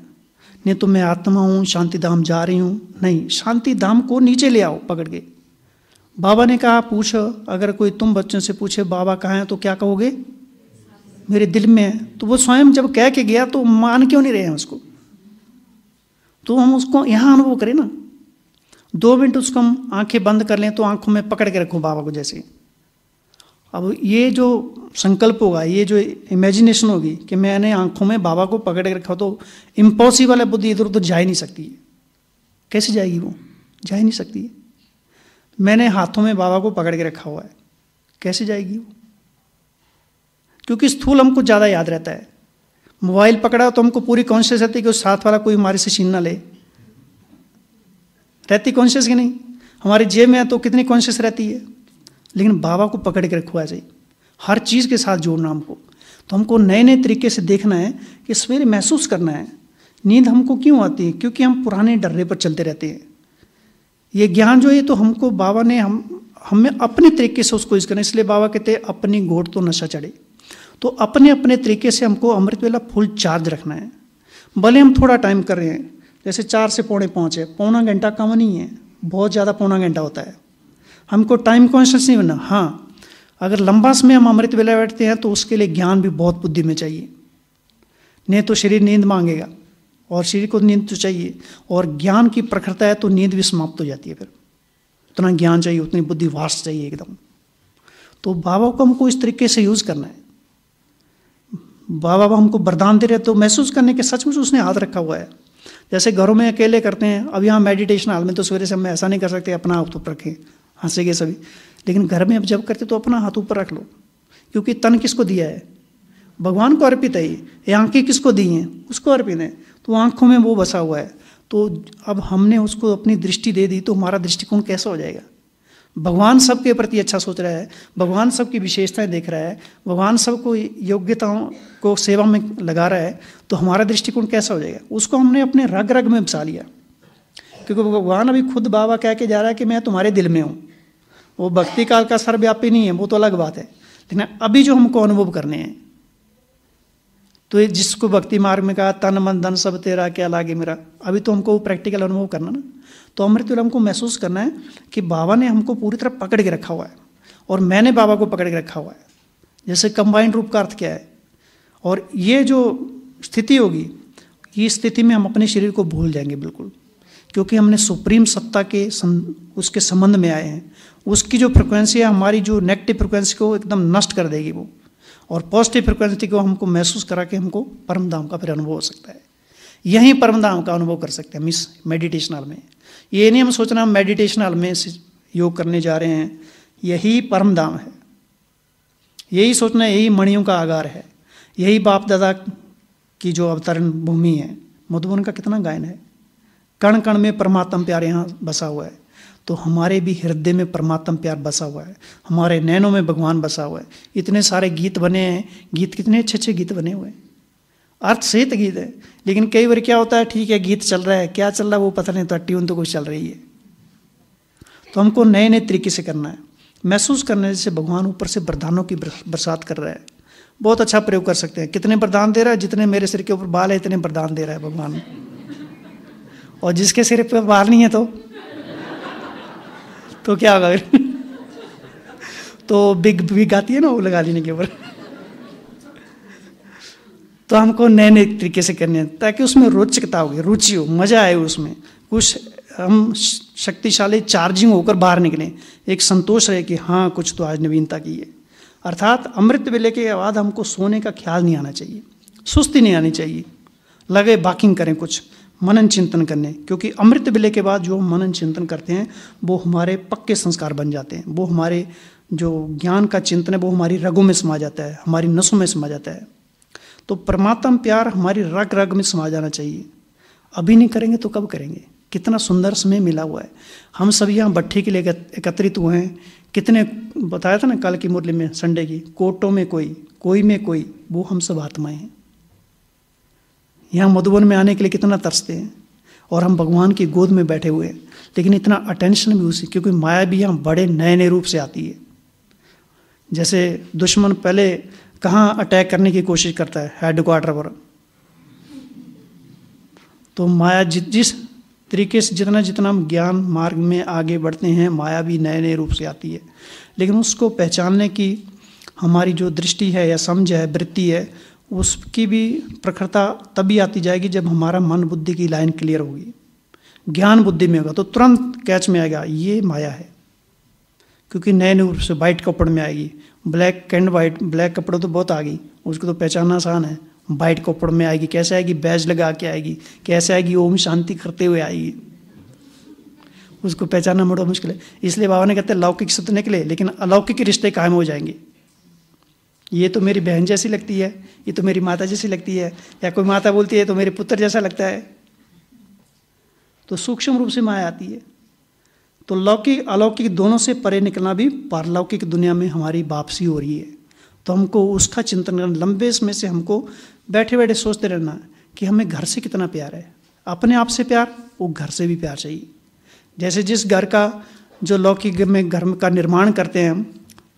नहीं तो मैं आत्मा हूँ शांति धाम जा रही हूँ नहीं शांति धाम को नीचे ले आओ पकड़ के बाबा ने कहा पूछो अगर कोई तुम बच्चों से पूछे बाबा कहाँ हैं तो क्या कहोगे मेरे दिल में है तो वो स्वयं जब कह के गया तो मान क्यों नहीं रहे हैं उसको तो हम उसको यहाँ अनुभव करें ना दो मिनट उसको हम आंखें बंद कर लें तो आंखों में पकड़ के रखूं बाबा को जैसे अब ये जो संकल्प होगा ये जो इमेजिनेशन होगी कि मैंने आंखों में बाबा को पकड़ के रखा तो इम्पॉसिबल है बुद्धि इधर उधर जा ही नहीं सकती है कैसे जाएगी वो जा ही नहीं सकती है मैंने हाथों में बाबा को पकड़ के रखा हुआ है कैसे जाएगी वो क्योंकि स्थूल हमको ज़्यादा याद रहता है मोबाइल पकड़ा तो हमको पूरी कॉन्शियस रहती है कि उस साथ वाला कोई हमारे से छीन ना ले रहती कॉन्शियस की नहीं हमारे जेब में है तो कितनी कॉन्शियस रहती है लेकिन बाबा को पकड़ के रखवा जाए हर चीज़ के साथ जोड़ना हमको तो हमको नए नए तरीके से देखना है कि सवेरे महसूस करना है नींद हमको क्यों आती है क्योंकि हम पुराने डर्रे पर चलते रहते हैं ये ज्ञान जो है तो हमको बाबा ने हम हमें अपने तरीके से उसको यूज़ करना इसलिए बाबा कहते हैं अपनी गोट तो नशा चढ़े तो अपने अपने तरीके से हमको अमृत वेला फुल चार्ज रखना है भले हम थोड़ा टाइम कर रहे हैं जैसे चार से पौने पाँच है पौना घंटा कम नहीं है बहुत ज़्यादा पौना घंटा होता है हमको टाइम कॉन्शियस नहीं बनना हाँ अगर लंबा समय हम अमृत वेला बैठते हैं तो उसके लिए ज्ञान भी बहुत बुद्धि में चाहिए नहीं तो शरीर नींद मांगेगा और शरीर को नींद तो चाहिए और ज्ञान की प्रखरता है तो नींद भी समाप्त हो जाती है फिर उतना ज्ञान चाहिए उतनी बुद्धि वास चाहिए एकदम तो बाबा को हमको इस तरीके से यूज़ करना है बाबा हमको वरदान दे रहे तो महसूस करने के सचमुच उसने हाथ रखा हुआ है जैसे घरों में अकेले करते हैं अब यहाँ मेडिटेशन हाल में तो सवेरे से हम ऐसा नहीं कर सकते अपना हाथ ऊपर रखें हंसेंगे सभी लेकिन घर में अब जब करते तो अपना हाथ ऊपर रख लो क्योंकि तन किसको दिया है भगवान को अर्पित है ये आँखें किसको दी हैं उसको अर्पित है तो आँखों में वो बसा हुआ है तो अब हमने उसको अपनी दृष्टि दे दी तो हमारा दृष्टिकोण कैसा हो जाएगा भगवान सबके प्रति अच्छा सोच रहा है भगवान सबकी विशेषताएं देख रहा है भगवान सबको योग्यताओं को सेवा में लगा रहा है तो हमारा दृष्टिकोण कैसा हो जाएगा उसको हमने अपने रग रग में बसा लिया क्योंकि भगवान अभी खुद बाबा कह के जा रहा है कि मैं तुम्हारे दिल में हूँ वो भक्ति काल का सर्वव्यापी नहीं है वो तो अलग बात है लेकिन अभी जो हमको अनुभव करने हैं तो ये जिसको भक्ति मार्ग में कहा तन मन धन सब तेरा क्या लागे मेरा अभी तो हमको प्रैक्टिकल अनुभव करना ना तो अमृत हमको महसूस करना है कि बाबा ने हमको पूरी तरह पकड़ के रखा हुआ है और मैंने बाबा को पकड़ के रखा हुआ है जैसे कंबाइंड रूप का अर्थ क्या है और ये जो स्थिति होगी ये स्थिति में हम अपने शरीर को भूल जाएंगे बिल्कुल क्योंकि हमने सुप्रीम सत्ता के सं, उसके संबंध में आए हैं उसकी जो फ्रिक्वेंसी है हमारी जो नेगेटिव फ्रिक्वेंसी को एकदम नष्ट कर देगी वो और पॉजिटिव फ्रिक्वेंसी को हमको महसूस करा के हमको परम धाम का फिर अनुभव हो सकता है यहीं परम धाम का अनुभव कर सकते हैं हम इस मेडिटेशन हाल में ये नहीं हम सोचना हम मेडिटेशन हाल में योग करने जा रहे हैं यही परम धाम है यही सोचना यही मणियों का आगार है यही बाप दादा की जो अवतरण भूमि है मधुबन का कितना गायन है कण कण में परमात्म प्यार यहाँ बसा हुआ है तो हमारे भी हृदय में परमात्म प्यार बसा हुआ है हमारे नैनों में भगवान बसा हुआ है इतने सारे गीत बने हैं गीत कितने अच्छे अच्छे गीत बने हुए हैं अर्थ सहित गीत है लेकिन कई बार क्या होता है ठीक है गीत चल रहा है क्या चल रहा है वो पता नहीं होता ट्यून तो कुछ चल रही है तो हमको नए नए तरीके से करना है महसूस करने से भगवान ऊपर से वरदानों की बरसात कर रहा है बहुत अच्छा प्रयोग कर सकते हैं कितने वरदान दे रहा है जितने मेरे सिर के ऊपर बाल है इतने वरदान दे रहा है भगवान और जिसके सिर पर बाल नहीं है तो तो क्या होगा फिर तो बिग बिग आती है ना वो लगा लेने के ऊपर तो हमको नए नए तरीके से करने हैं ताकि उसमें रोचकता होगी रुचि हो मज़ा आए उसमें कुछ हम शक्तिशाली चार्जिंग होकर बाहर निकले एक संतोष रहे कि हाँ कुछ तो आज नवीनता की है अर्थात अमृत वेले के बाद हमको सोने का ख्याल नहीं आना चाहिए सुस्ती नहीं आनी चाहिए लगे बाकिंग करें कुछ मनन चिंतन करने क्योंकि अमृत विलय के बाद जो हम मनन चिंतन करते हैं वो हमारे पक्के संस्कार बन जाते हैं वो हमारे जो ज्ञान का चिंतन है वो हमारी रगों में समा जाता है हमारी नसों में समा जाता है तो परमात्म प्यार हमारी रग रग में समा जाना चाहिए अभी नहीं करेंगे तो कब करेंगे कितना सुंदर समय मिला हुआ है हम सभी यहाँ भट्ठी के लिए एकत्रित हुए हैं कितने बताया था ना कल की मुरली में संडे की कोटों में कोई कोई में कोई वो हम सब आत्माएं हैं यहाँ मधुबन में आने के लिए कितना तरसते हैं और हम भगवान की गोद में बैठे हुए हैं लेकिन इतना अटेंशन भी उसी क्योंकि माया भी यहाँ बड़े नए नए रूप से आती है जैसे दुश्मन पहले कहाँ अटैक करने की कोशिश करता है हेडक्वाटर पर तो माया जि, जिस तरीके से जितना जितना हम ज्ञान मार्ग में आगे बढ़ते हैं माया भी नए नए रूप से आती है लेकिन उसको पहचानने की हमारी जो दृष्टि है या समझ है वृत्ति है उसकी भी प्रखरता तभी आती जाएगी जब हमारा मन बुद्धि की लाइन क्लियर होगी ज्ञान बुद्धि में होगा तो तुरंत कैच में आएगा ये माया है क्योंकि नए नए रूप से वाइट कपड़ में आएगी ब्लैक एंड वाइट ब्लैक कपड़े तो बहुत आ गई उसको तो पहचानना आसान है वाइट कपड़ में आएगी कैसे आएगी बैज लगा के आएगी कैसे आएगी ओम शांति करते हुए आएगी उसको पहचानना बड़ा मुश्किल है इसलिए बाबा ने कहते हैं लौकिक सत्य निकले लेकिन अलौकिक रिश्ते कायम हो जाएंगे ये तो मेरी बहन जैसी लगती है ये तो मेरी माता जैसी लगती है या कोई माता बोलती है तो मेरे पुत्र जैसा लगता है तो सूक्ष्म रूप से माया आती है तो लौकिक अलौकिक दोनों से परे निकलना भी पारलौकिक दुनिया में हमारी वापसी हो रही है तो हमको उसका चिंतन करना लंबे समय से हमको बैठे बैठे सोचते रहना कि हमें घर से कितना प्यार है अपने आप से प्यार वो घर से भी प्यार चाहिए जैसे जिस घर का जो लौकिक में घर का निर्माण करते हैं हम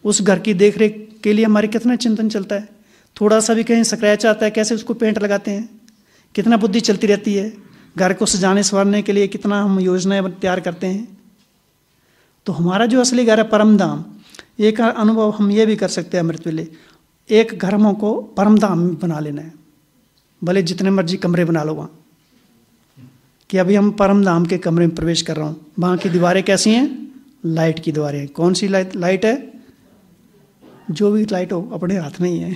उस घर की देखरेख के लिए हमारे कितना चिंतन चलता है थोड़ा सा भी कहीं स्क्रैच आता है कैसे उसको पेंट लगाते हैं कितना बुद्धि चलती रहती है घर को सजाने संवारने के लिए कितना हम योजनाएं तैयार करते हैं तो हमारा जो असली घर है परमधाम धाम एक अनुभव हम ये भी कर सकते हैं अमृत वेले एक घर हम को परमधाम बना लेना है भले जितने मर्जी कमरे बना लो वहाँ कि अभी हम परम धाम के कमरे में प्रवेश कर रहा हूँ वहाँ की दीवारें कैसी हैं लाइट की दीवारें कौन सी लाइट लाइट है जो भी लाइट हो अपने हाथ में ही है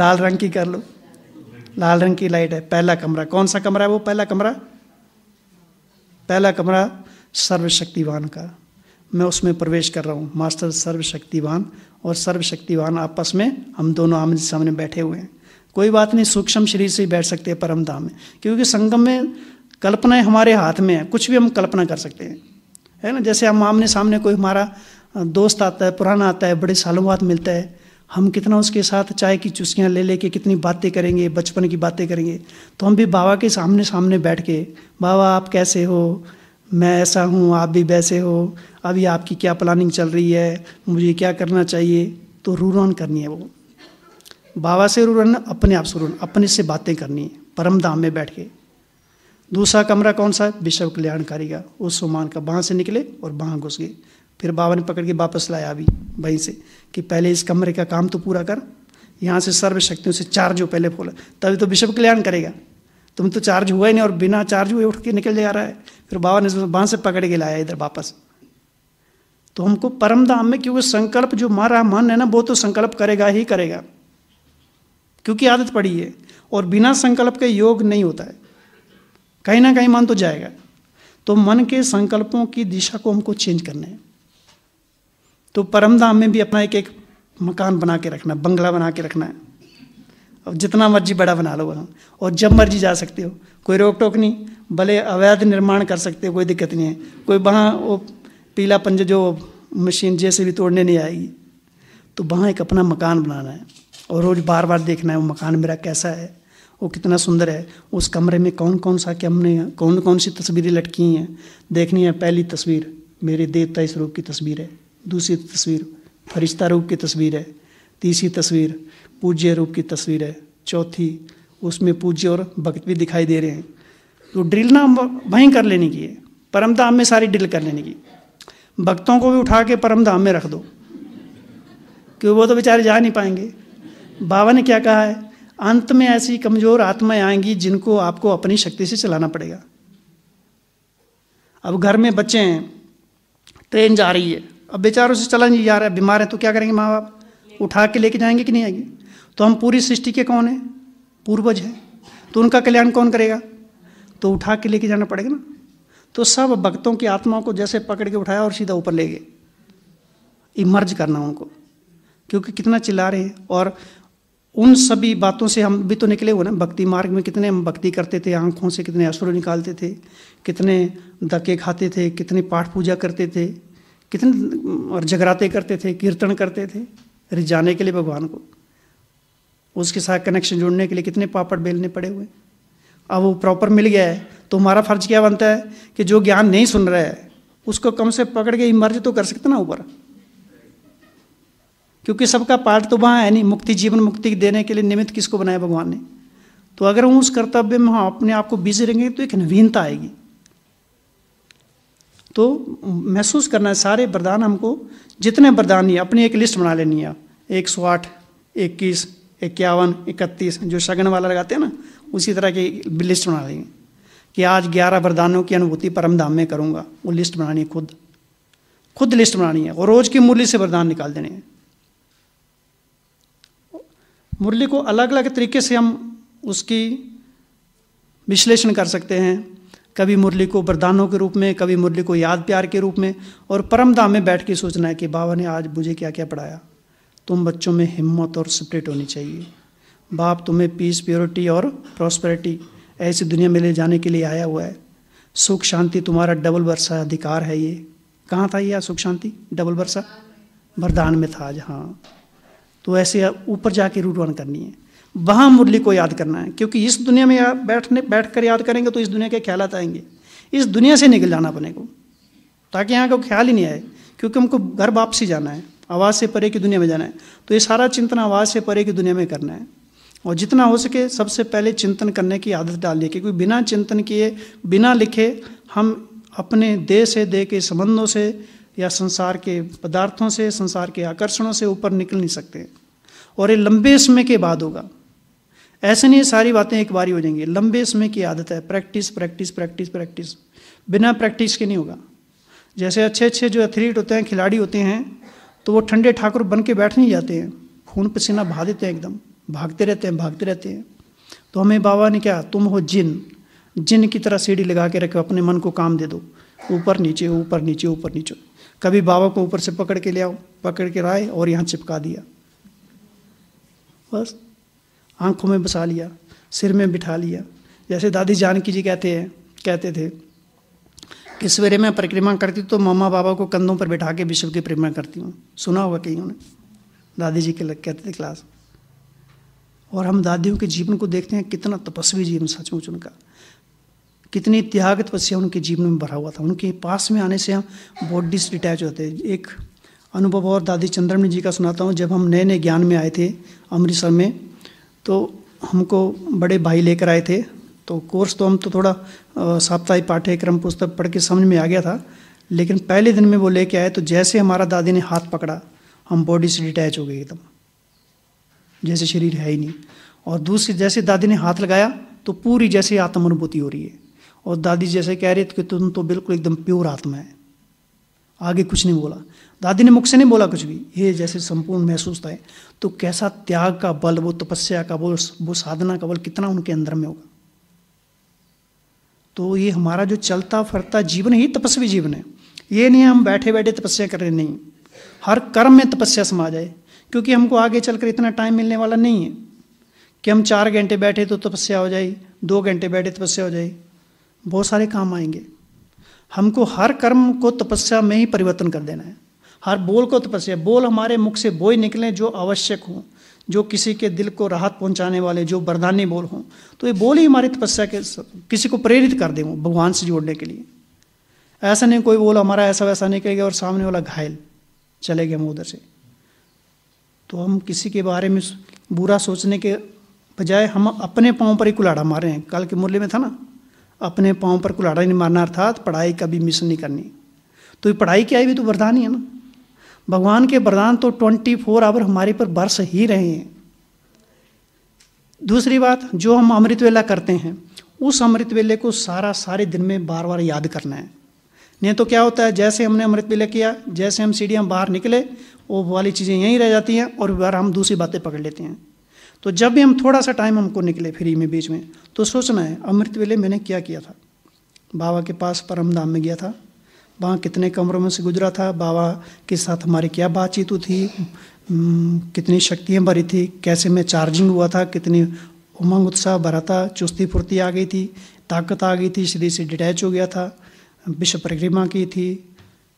लाल रंग की कर लो लाल रंग की लाइट है पहला कमरा कौन सा कमरा है वो पहला कमरा पहला कमरा सर्वशक्तिवान का मैं उसमें प्रवेश कर रहा हूँ मास्टर सर्वशक्तिवान और सर्वशक्तिवान आपस में हम दोनों आमने सामने बैठे हुए हैं कोई बात नहीं सूक्ष्म शरीर से ही बैठ सकते हैं परम धाम में क्योंकि संगम में कल्पनाएं हमारे हाथ में है कुछ भी हम कल्पना कर सकते हैं है ना जैसे हम आमने सामने कोई हमारा दोस्त आता है पुराना आता है बड़े सालों बाद मिलता है हम कितना उसके साथ चाय की चुस्कियाँ ले लेके कितनी बातें करेंगे बचपन की बातें करेंगे तो हम भी बाबा के सामने सामने बैठ के बाबा आप कैसे हो मैं ऐसा हूँ आप भी वैसे हो अभी आपकी क्या प्लानिंग चल रही है मुझे क्या करना चाहिए तो रूरन करनी है वो बाबा से रू रन अपने आप से रून अपने से बातें करनी है परम धाम में बैठ के दूसरा कमरा कौन सा विश्व कल्याणकारी का उस सुमान का वहाँ से निकले और वहाँ घुस गए फिर बाबा ने पकड़ के वापस लाया अभी वहीं से कि पहले इस कमरे का काम तो पूरा कर यहाँ से सर्वशक्तियों से चार्ज हो पहले खोला तभी तो विश्व कल्याण करेगा तुम तो चार्ज हुआ ही नहीं और बिना चार्ज हुए उठ के निकल जा रहा है फिर बाबा ने वहाँ से पकड़ के लाया इधर वापस तो हमको परम धाम में क्योंकि संकल्प जो रहा मन है ना वो तो संकल्प करेगा ही करेगा क्योंकि आदत पड़ी है और बिना संकल्प के योग नहीं होता है कहीं ना कहीं मन तो जाएगा तो मन के संकल्पों की दिशा को हमको चेंज करना है तो परमधाम में भी अपना एक एक मकान बना के रखना बंगला बना के रखना है अब जितना मर्जी बड़ा बना लो वहाँ और जब मर्जी जा सकते हो कोई रोक टोक नहीं भले अवैध निर्माण कर सकते हो कोई दिक्कत नहीं है कोई वहाँ वो पीला पंज जो मशीन जैसे भी तोड़ने नहीं आएगी तो वहाँ एक अपना मकान बनाना है और रोज़ बार बार देखना है वो मकान मेरा कैसा है वो कितना सुंदर है उस कमरे में कौन कौन सा क्या हमने कौन कौन सी तस्वीरें लटकी हैं देखनी है पहली तस्वीर मेरे देवता इस रूप की तस्वीर है दूसरी तस्वीर फरिश्ता रूप की तस्वीर है तीसरी तस्वीर पूज्य रूप की तस्वीर है चौथी उसमें पूज्य और भक्त भी दिखाई दे रहे हैं तो ड्रिल ना वहीं कर लेने की है परम धाम में सारी ड्रिल कर लेने की भक्तों को भी उठा के परम धाम में रख दो क्योंकि वो तो बेचारे जा नहीं पाएंगे बाबा ने क्या कहा है अंत में ऐसी कमजोर आत्माएं आएंगी जिनको आपको अपनी शक्ति से चलाना पड़ेगा अब घर में बच्चे हैं ट्रेन जा रही है अब बेचारों से चला नहीं जा रहा है बीमार है तो क्या करेंगे माँ बाप उठा के लेके जाएंगे कि नहीं आएंगे तो हम पूरी सृष्टि के कौन हैं पूर्वज हैं तो उनका कल्याण कौन करेगा तो उठा के लेके जाना पड़ेगा ना तो सब भक्तों की आत्माओं को जैसे पकड़ के उठाया और सीधा ऊपर ले गए इमर्ज करना उनको क्योंकि कितना चिल्ला रहे हैं और उन सभी बातों से हम भी तो निकले हुए ना भक्ति मार्ग में कितने हम भक्ति करते थे आंखों से कितने असुर निकालते थे कितने धक्के खाते थे कितने पाठ पूजा करते थे कितने और जगराते करते थे कीर्तन करते थे रिजाने के लिए भगवान को उसके साथ कनेक्शन जोड़ने के लिए कितने पापड़ बेलने पड़े हुए अब वो प्रॉपर मिल गया है तो हमारा फर्ज क्या बनता है कि जो ज्ञान नहीं सुन रहा है उसको कम से पकड़ के इमर्ज तो कर सकते ना ऊपर क्योंकि सबका पार्ट तो वहाँ है नहीं मुक्ति जीवन मुक्ति देने के लिए निमित्त किसको बनाया भगवान ने तो अगर हम उस कर्तव्य में हम अपने आप को बिजी रहेंगे तो एक नवीनता आएगी तो महसूस करना है सारे वरदान हमको जितने वरदान ही अपनी एक लिस्ट बना लेनी है एक सौ आठ इक्कीस इक्यावन इकतीस जो शगन वाला लगाते हैं ना उसी तरह की लिस्ट बना लेंगे कि आज ग्यारह वरदानों की अनुभूति परम धाम में करूँगा वो लिस्ट बनानी है खुद खुद लिस्ट बनानी है और रोज़ की मुरली से वरदान निकाल देने हैं मुरली को अलग अलग तरीके से हम उसकी विश्लेषण कर सकते हैं कभी मुरली को वरदानों के रूप में कभी मुरली को याद प्यार के रूप में और परम धाम में बैठ के सोचना है कि बाबा ने आज मुझे क्या क्या पढ़ाया तुम बच्चों में हिम्मत और स्प्रिट होनी चाहिए बाप तुम्हें पीस प्योरिटी और प्रॉस्पेरिटी ऐसी दुनिया में ले जाने के लिए आया हुआ है सुख शांति तुम्हारा डबल वर्षा अधिकार है ये कहाँ था ये सुख शांति डबल वर्षा वरदान में था आज हाँ तो ऐसे ऊपर जाके रूटवान करनी है वहाँ मुरली को याद करना है क्योंकि इस दुनिया में बैठने बैठ कर याद करेंगे तो इस दुनिया के ख्याल आएंगे इस दुनिया से निकल जाना अपने को ताकि यहाँ का ख्याल ही नहीं आए क्योंकि हमको घर वापसी जाना है आवाज़ से परे की दुनिया में जाना है तो ये सारा चिंतन आवाज़ से परे की दुनिया में करना है और जितना हो सके सबसे पहले चिंतन करने की आदत डालिए क्योंकि बिना चिंतन किए बिना लिखे हम अपने देह से देह के संबंधों से या संसार के पदार्थों से संसार के आकर्षणों से ऊपर निकल नहीं सकते और ये लंबे समय के बाद होगा ऐसे नहीं सारी बातें एक बार ही हो जाएंगी लंबे समय की आदत है प्रैक्टिस प्रैक्टिस प्रैक्टिस प्रैक्टिस बिना प्रैक्टिस के नहीं होगा जैसे अच्छे अच्छे जो एथलीट होते हैं खिलाड़ी होते हैं तो वो ठंडे ठाकुर बन के बैठ नहीं जाते हैं खून पसीना भा देते हैं एकदम भागते रहते हैं भागते रहते हैं तो हमें बाबा ने क्या तुम हो जिन जिन की तरह सीढ़ी लगा के रखो अपने मन को काम दे दो ऊपर नीचे ऊपर नीचे ऊपर नीचे कभी बाबा को ऊपर से पकड़ के ले आओ पकड़ के राय और यहाँ चिपका दिया बस आंखों में बसा लिया सिर में बिठा लिया जैसे दादी जानकी जी कहते हैं कहते थे कि सवेरे मैं परिक्रमा करती तो मामा बाबा को कंधों पर बैठा के विश्व की परिक्रमा करती हूँ सुना होगा कहीं उन्हें दादी जी के लग कहते थे क्लास और हम दादियों के जीवन को देखते हैं कितना तपस्वी जीवन सचमुच उनका कितनी त्याग तपस्या उनके जीवन में भरा हुआ था उनके पास में आने से हम बॉडी से डिटैच होते हैं एक अनुभव और दादी चंद्रमणि जी का सुनाता हूँ जब हम नए नए ज्ञान में आए थे अमृतसर में तो हमको बड़े भाई लेकर आए थे तो कोर्स तो हम तो थोड़ा साप्ताहिक पाठ्यक्रम पुस्तक पढ़ के समझ में आ गया था लेकिन पहले दिन में वो लेके आए तो जैसे हमारा दादी ने हाथ पकड़ा हम बॉडी से डिटैच हो गए एकदम जैसे शरीर है ही नहीं और दूसरी जैसे दादी ने हाथ लगाया तो पूरी जैसे आत्म अनुभूति हो रही है और दादी जैसे कह रही थे कि तुम तो बिल्कुल एकदम प्योर आत्मा है आगे कुछ नहीं बोला दादी ने मुख से नहीं बोला कुछ भी ये जैसे संपूर्ण महसूस था तो कैसा त्याग का बल वो तपस्या का बल वो साधना का बल कितना उनके अंदर में होगा तो ये हमारा जो चलता फरता जीवन ही तपस्वी जीवन है ये नहीं हम बैठे बैठे तपस्या कर रहे नहीं हर कर्म में तपस्या समा जाए क्योंकि हमको आगे चलकर इतना टाइम मिलने वाला नहीं है कि हम चार घंटे बैठे तो तपस्या हो जाए दो घंटे बैठे तपस्या हो जाए बहुत सारे काम आएंगे हमको हर कर्म को तपस्या में ही परिवर्तन कर देना है हर बोल को तपस्या बोल हमारे मुख से बोई निकले जो आवश्यक हों जो किसी के दिल को राहत पहुंचाने वाले जो वरदानी बोल हों तो ये बोल ही हमारी तपस्या के किसी को प्रेरित कर दें भगवान से जोड़ने के लिए ऐसा नहीं कोई बोल हमारा ऐसा वैसा निकलेगा और सामने वाला घायल चले गए हम उधर से तो हम किसी के बारे में बुरा सोचने के बजाय हम अपने पाँव पर ही कुलाड़ा मारे हैं कल के मुरली में था ना अपने पाँव पर कुल्हाड़ा नहीं मारना अर्थात पढ़ाई कभी मिस नहीं करनी तो ये पढ़ाई क्या है भी तो वरदान ही है ना भगवान के वरदान तो ट्वेंटी फोर आवर हमारे पर बरस ही रहे हैं दूसरी बात जो हम अमृत वेला करते हैं उस अमृत वेले को सारा सारे दिन में बार बार याद करना है नहीं तो क्या होता है जैसे हमने अमृत वेला किया जैसे हम सीढ़ियाँ बाहर निकले वो वाली चीज़ें यहीं रह जाती हैं और बार हम दूसरी बातें पकड़ लेते हैं तो जब भी हम थोड़ा सा टाइम हमको निकले फ्री में बीच में तो सोचना है अमृत वेले मैंने क्या किया था बाबा के पास परम धाम में गया था वहाँ कितने कमरों में से गुजरा था बाबा के साथ हमारी क्या बातचीत हुई थी कितनी शक्तियाँ भरी थी कैसे मैं चार्जिंग हुआ था कितनी उमंग उत्साह भरा था चुस्ती फुर्ती आ गई थी ताकत आ गई थी शरीर से डिटैच हो गया था विश्व परिक्रमा की थी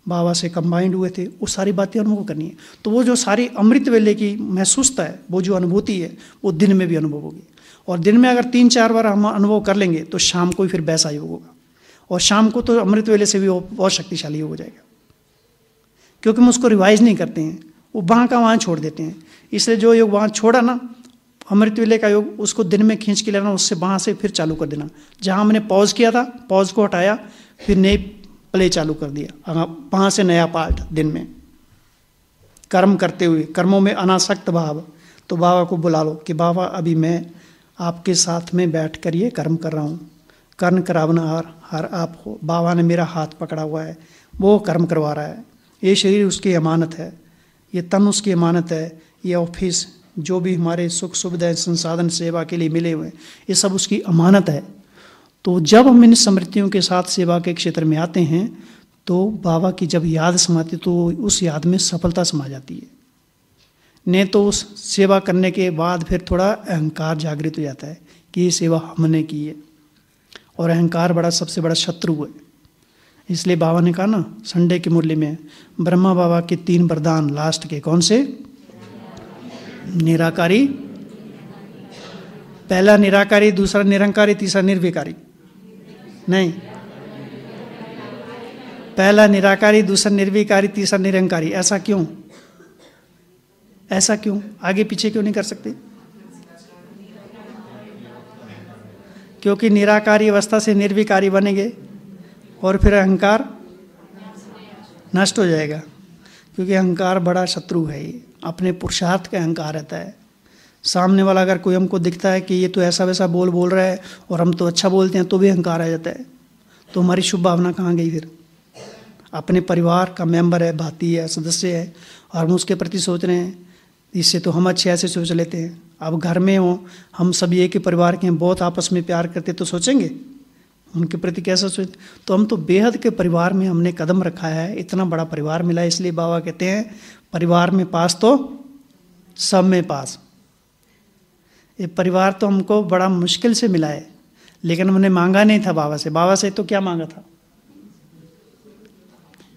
बाबा से कंबाइंड हुए थे वो सारी बातें अनुभव करनी है तो वो जो सारी अमृत वेले की महसूसता तो है वो जो अनुभूति है वो दिन में भी अनुभव होगी और दिन में अगर तीन चार बार हम अनुभव कर लेंगे तो शाम को ही फिर वैसा योग होगा और शाम को तो अमृत वेले से भी वो बहुत शक्तिशाली हो जाएगा क्योंकि हम उसको रिवाइज नहीं करते हैं वो वहाँ का वहाँ छोड़ देते हैं इसलिए जो योग वहाँ छोड़ा ना अमृत वेले का योग उसको दिन में खींच के लेना उससे वहाँ से फिर चालू कर देना जहाँ हमने पॉज किया था पॉज को हटाया फिर नई प्ले चालू कर दिया वहाँ से नया पार्ट दिन में कर्म करते हुए कर्मों में अनासक्त भाव तो बाबा को बुला लो कि बाबा अभी मैं आपके साथ में बैठ कर ये कर्म कर रहा हूँ कर्ण करावना हर हर आप हो बाबा ने मेरा हाथ पकड़ा हुआ है वो कर्म करवा रहा है ये शरीर उसकी अमानत है ये तन उसकी अमानत है ये ऑफिस जो भी हमारे सुख सुविधाएं संसाधन सेवा के लिए मिले हुए हैं ये सब उसकी अमानत है तो जब हम इन स्मृतियों के साथ सेवा के क्षेत्र में आते हैं तो बाबा की जब याद समाती तो उस याद में सफलता समा जाती है नहीं तो उस सेवा करने के बाद फिर थोड़ा अहंकार जागृत हो जाता है कि ये सेवा हमने की है और अहंकार बड़ा सबसे बड़ा शत्रु है इसलिए बाबा ने कहा ना संडे के मूल्य में ब्रह्मा बाबा के तीन वरदान लास्ट के कौन से निराकारी पहला निराकारी दूसरा निरंकारी तीसरा निर्विकारी नहीं पहला निराकारी दूसरा निर्विकारी तीसरा निरंकारी ऐसा क्यों ऐसा क्यों आगे पीछे क्यों नहीं कर सकते क्योंकि निराकारी अवस्था से निर्विकारी बनेंगे और फिर अहंकार नष्ट हो जाएगा क्योंकि अहंकार बड़ा शत्रु है ये अपने पुरुषार्थ का अहंकार रहता है सामने वाला अगर कोई हमको दिखता है कि ये तो ऐसा वैसा बोल बोल रहा है और हम तो अच्छा बोलते हैं तो भी अहंकार आ जाता है तो हमारी शुभ भावना कहाँ गई फिर अपने परिवार का मेंबर है भाती है सदस्य है और हम उसके प्रति सोच रहे हैं इससे तो हम अच्छे ऐसे सोच लेते हैं अब घर में हों हम सभी एक ही परिवार के हैं बहुत आपस में प्यार करते तो सोचेंगे उनके प्रति कैसा सोच तो हम तो बेहद के परिवार में हमने कदम रखा है इतना बड़ा परिवार मिला इसलिए बाबा कहते हैं परिवार में पास तो सब में पास ये परिवार तो हमको बड़ा मुश्किल से मिला है लेकिन हमने मांगा नहीं था बाबा से बाबा से तो क्या मांगा था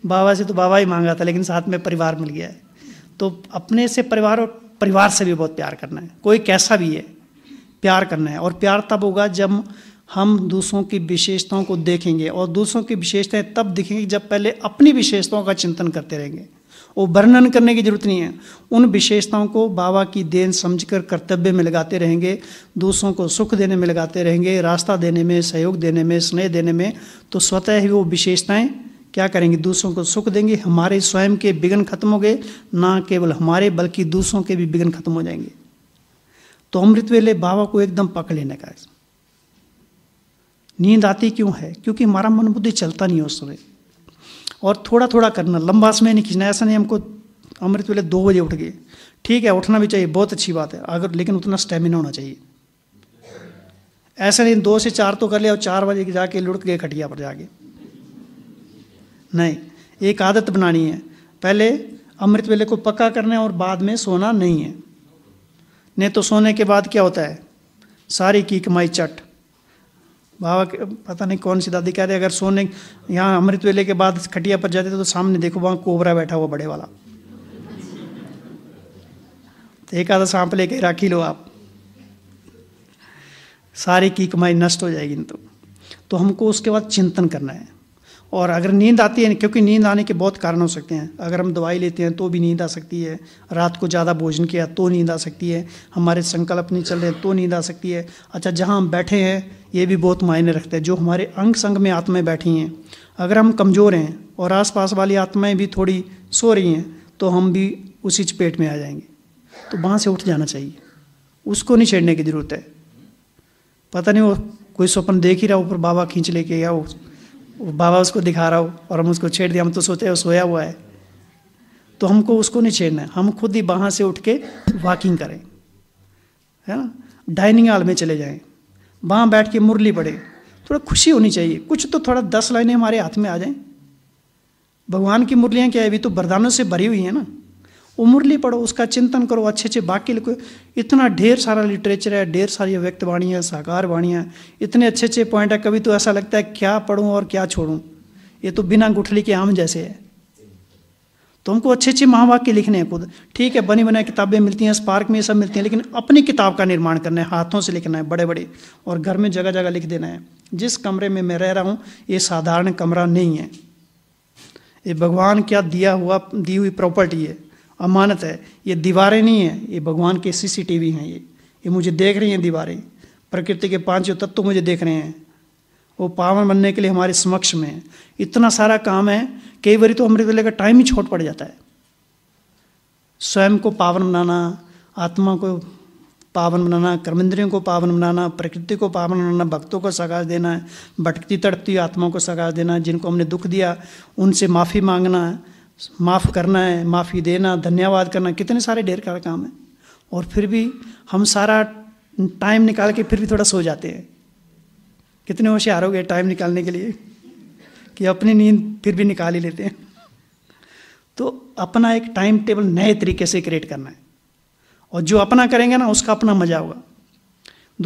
बाबा से तो बाबा ही मांगा था लेकिन साथ में परिवार मिल गया है तो अपने से परिवार और परिवार से भी बहुत प्यार करना है कोई कैसा भी है प्यार करना है और प्यार तब होगा जब हम दूसरों की विशेषताओं को देखेंगे और दूसरों की विशेषताएं तब दिखेंगी जब पहले अपनी विशेषताओं का चिंतन करते रहेंगे वो वर्णन करने की जरूरत नहीं है उन विशेषताओं को बाबा की देन समझकर कर्तव्य में लगाते रहेंगे दूसरों को सुख देने में लगाते रहेंगे रास्ता देने में सहयोग देने में स्नेह देने में तो स्वतः ही वो विशेषताएँ क्या करेंगे दूसरों को सुख देंगे हमारे स्वयं के विघ्न खत्म हो गए ना केवल हमारे बल्कि दूसरों के भी विघ्न खत्म हो जाएंगे तो अमृत वेले बाबा को एकदम पकड़ लेने का नींद आती क्यों है क्योंकि हमारा मन बुद्धि चलता नहीं है उस समय और थोड़ा थोड़ा करना लंबा समय नहीं खींचना ऐसा नहीं हमको अमृत वेले दो बजे उठ गए ठीक है उठना भी चाहिए बहुत अच्छी बात है अगर लेकिन उतना स्टेमिना होना चाहिए ऐसा नहीं दो से चार तो कर लिया और चार बजे जाके लुढ़क गए खटिया पर जाके नहीं एक आदत बनानी है पहले अमृत वेले को पक्का करना है और बाद में सोना नहीं है नहीं तो सोने के बाद क्या होता है सारी की कमाई चट बाबा के पता नहीं कौन सी दादी कह रहे अगर सोने यहाँ अमृत वेले के बाद खटिया पर जाते तो सामने देखो वहाँ कोबरा बैठा हुआ बड़े वाला तो एक आधा सांप लेके राखी ही लो आप सारी की कमाई नष्ट हो जाएगी तो, तो हमको उसके बाद चिंतन करना है और अगर नींद आती है क्योंकि नींद आने के बहुत कारण हो सकते हैं अगर हम दवाई लेते हैं तो भी नींद आ सकती है रात को ज़्यादा भोजन किया तो नींद आ सकती है हमारे संकल्प नहीं चल रहे तो नींद आ सकती है अच्छा जहाँ हम बैठे हैं ये भी बहुत मायने रखते हैं जो हमारे अंग संग में आत्माएँ बैठी हैं अगर हम कमज़ोर हैं और आसपास वाली आत्माएँ भी थोड़ी सो रही हैं तो हम भी उसी चपेट में आ जाएंगे तो वहाँ से उठ जाना चाहिए उसको नहीं छेड़ने की ज़रूरत है पता नहीं वो कोई स्वप्न देख ही रहा ऊपर बाबा खींच लेके या बाबा उसको दिखा रहा हो और हम उसको छेड़ दिया हम तो सोचे वो सोया हुआ है तो हमको उसको नहीं छेड़ना है हम खुद ही वहाँ से उठ के वॉकिंग करें है ना डाइनिंग हॉल में चले जाएं वहाँ बैठ के मुरली पड़े थोड़ा खुशी होनी चाहिए कुछ तो थोड़ा दस लाइनें हमारे हाथ में आ जाएं भगवान की मुरलियाँ क्या है अभी तो बरदानों से भरी हुई हैं ना उमरली पढ़ो उसका चिंतन करो अच्छे अच्छे बाकी लिखो इतना ढेर सारा लिटरेचर है ढेर सारी व्यक्त वाणी है साकार वाणी है इतने अच्छे अच्छे पॉइंट है कभी तो ऐसा लगता है क्या पढ़ूँ और क्या छोड़ूँ ये तो बिना गुठली के आम जैसे है तो हमको अच्छे अच्छे महावाक्य लिखने हैं खुद ठीक है बनी बनाई किताबें मिलती हैं स्पार्क में ये सब मिलती हैं लेकिन अपनी किताब का निर्माण करना है हाथों से लिखना है बड़े बड़े और घर में जगह जगह लिख देना है जिस कमरे में मैं रह रहा हूँ ये साधारण कमरा नहीं है ये भगवान क्या दिया हुआ दी हुई प्रॉपर्टी है अमानत है ये दीवारें नहीं है ये भगवान के सीसीटीवी हैं ये ये मुझे देख रही हैं दीवारें प्रकृति के पांच तत्व मुझे देख रहे हैं वो पावन बनने के लिए हमारे समक्ष में है इतना सारा काम है कई बार तो अमृत लेकर का टाइम ही छोट पड़ जाता है स्वयं को पावन बनाना आत्मा को पावन बनाना कर्मेंद्रियों को पावन बनाना प्रकृति को पावन बनाना भक्तों को सगा देना भटकती तड़पती आत्माओं को सगा देना जिनको हमने दुख दिया उनसे माफ़ी मांगना है माफ़ करना है माफ़ी देना धन्यवाद करना कितने सारे ढेर का काम है और फिर भी हम सारा टाइम निकाल के फिर भी थोड़ा सो जाते हैं कितने होशियार हो गए टाइम निकालने के लिए कि अपनी नींद फिर भी निकाल ही लेते हैं तो अपना एक टाइम टेबल नए तरीके से क्रिएट करना है और जो अपना करेंगे ना उसका अपना मजा होगा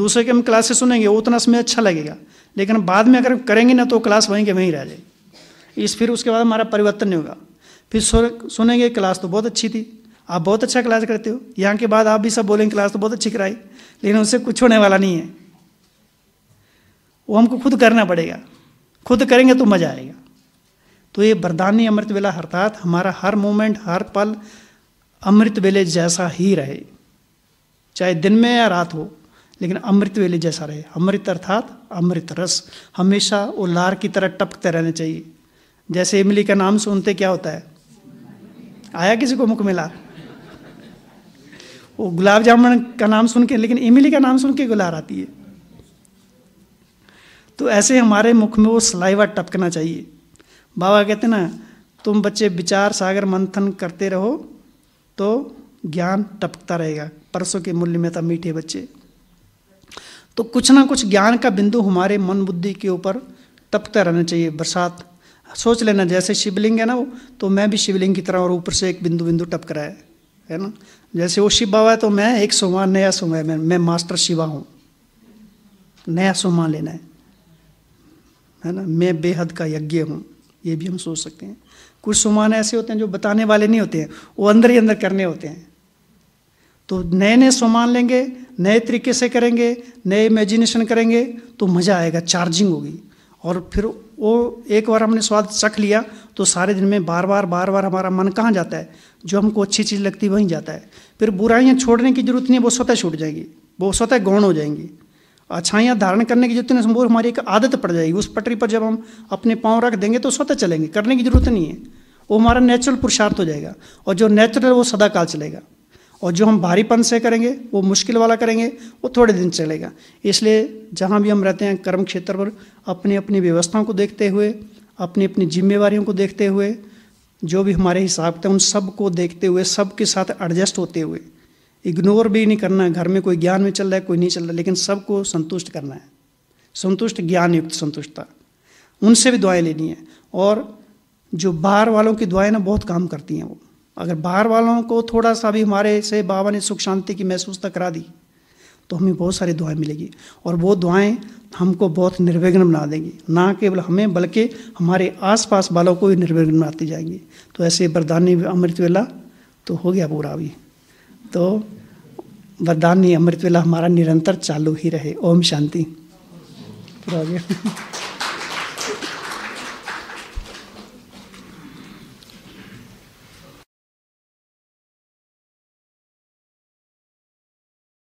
दूसरे के हम क्लासेस सुनेंगे वो उतना समय अच्छा लगेगा लेकिन बाद में अगर करेंगे ना तो क्लास वहीं के वहीं रह जाएगी इस फिर उसके बाद हमारा परिवर्तन नहीं होगा फिर सुनेंगे क्लास तो बहुत अच्छी थी आप बहुत अच्छा क्लास करते हो यहाँ के बाद आप भी सब बोलेंगे क्लास तो बहुत अच्छी कराई लेकिन उससे कुछ होने वाला नहीं है वो हमको खुद करना पड़ेगा खुद करेंगे तो मज़ा आएगा तो ये बरदानी अमृत वेला अर्थात हमारा हर मोमेंट हर पल अमृत वेले जैसा ही रहे चाहे दिन में या रात हो लेकिन अमृत वेले जैसा रहे अमृत अर्थात अमृत रस हमेशा वो लार की तरह टपकते रहने चाहिए जैसे इमली का नाम सुनते क्या होता है आया किसी को मुख मिला वो गुलाब जामुन का नाम सुन के लेकिन इमली का नाम सुन के गुलार आती है तो ऐसे हमारे मुख में वो सलाइवा टपकना चाहिए बाबा कहते ना तुम बच्चे विचार सागर मंथन करते रहो तो ज्ञान टपकता रहेगा परसों के मूल्य में था मीठे बच्चे तो कुछ ना कुछ ज्ञान का बिंदु हमारे मन बुद्धि के ऊपर टपकता रहना चाहिए बरसात सोच लेना जैसे शिवलिंग है ना वो तो मैं भी शिवलिंग की तरह और ऊपर से एक बिंदु बिंदु टप रहा है है ना जैसे वो शिव बाबा है तो मैं एक सोमा नया सोमा मैं मैं मास्टर शिवा हूँ नया सोमा लेना है है ना मैं बेहद का यज्ञ हूँ ये भी हम सोच सकते हैं कुछ सोमान ऐसे होते हैं जो बताने वाले नहीं होते हैं वो अंदर ही अंदर करने होते हैं तो नए नए सामान लेंगे नए तरीके से करेंगे नए इमेजिनेशन करेंगे तो मज़ा आएगा चार्जिंग होगी और फिर वो एक बार हमने स्वाद चख लिया तो सारे दिन में बार बार बार बार हमारा मन कहाँ जाता है जो हमको अच्छी चीज़ लगती है वहीं जाता है फिर बुराइयाँ छोड़ने की जरूरत नहीं है वो स्वतः छूट जाएगी वो स्वतः गौण हो जाएंगी अच्छाइयाँ धारण करने की जरूरत नहीं वो हमारी एक आदत पड़ जाएगी उस पटरी पर जब हम अपने पाँव रख देंगे तो स्वतः चलेंगे करने की जरूरत नहीं है वो हमारा नेचुरल पुरुषार्थ हो जाएगा और जो नेचुरल वो सदाकाल चलेगा और जो हम भारीपन से करेंगे वो मुश्किल वाला करेंगे वो थोड़े दिन चलेगा इसलिए जहाँ भी हम रहते हैं कर्म क्षेत्र पर अपनी अपनी व्यवस्थाओं को देखते हुए अपनी अपनी जिम्मेवारियों को देखते हुए जो भी हमारे हिसाब थे उन सब को देखते हुए सब के साथ एडजस्ट होते हुए इग्नोर भी नहीं करना है घर में कोई ज्ञान में चल रहा है कोई नहीं चल रहा लेकिन सबको संतुष्ट करना है संतुष्ट ज्ञान युक्त संतुष्टता उनसे भी दुआएं लेनी है और जो बाहर वालों की दुआएं ना बहुत काम करती हैं वो अगर बाहर वालों को थोड़ा सा भी हमारे से बाबा ने सुख शांति की महसूस तक करा दी तो हमें बहुत सारी दुआएं मिलेगी और वो दुआएं हमको बहुत निर्विघ्न बना देंगी ना केवल हमें बल्कि हमारे आसपास वालों को भी निर्विघ्न बनाती जाएंगी तो ऐसे वरदानी अमृत वेला तो हो गया पूरा अभी तो वरदानी अमृत वेला हमारा निरंतर चालू ही रहे ओम शांति पूरा हो गया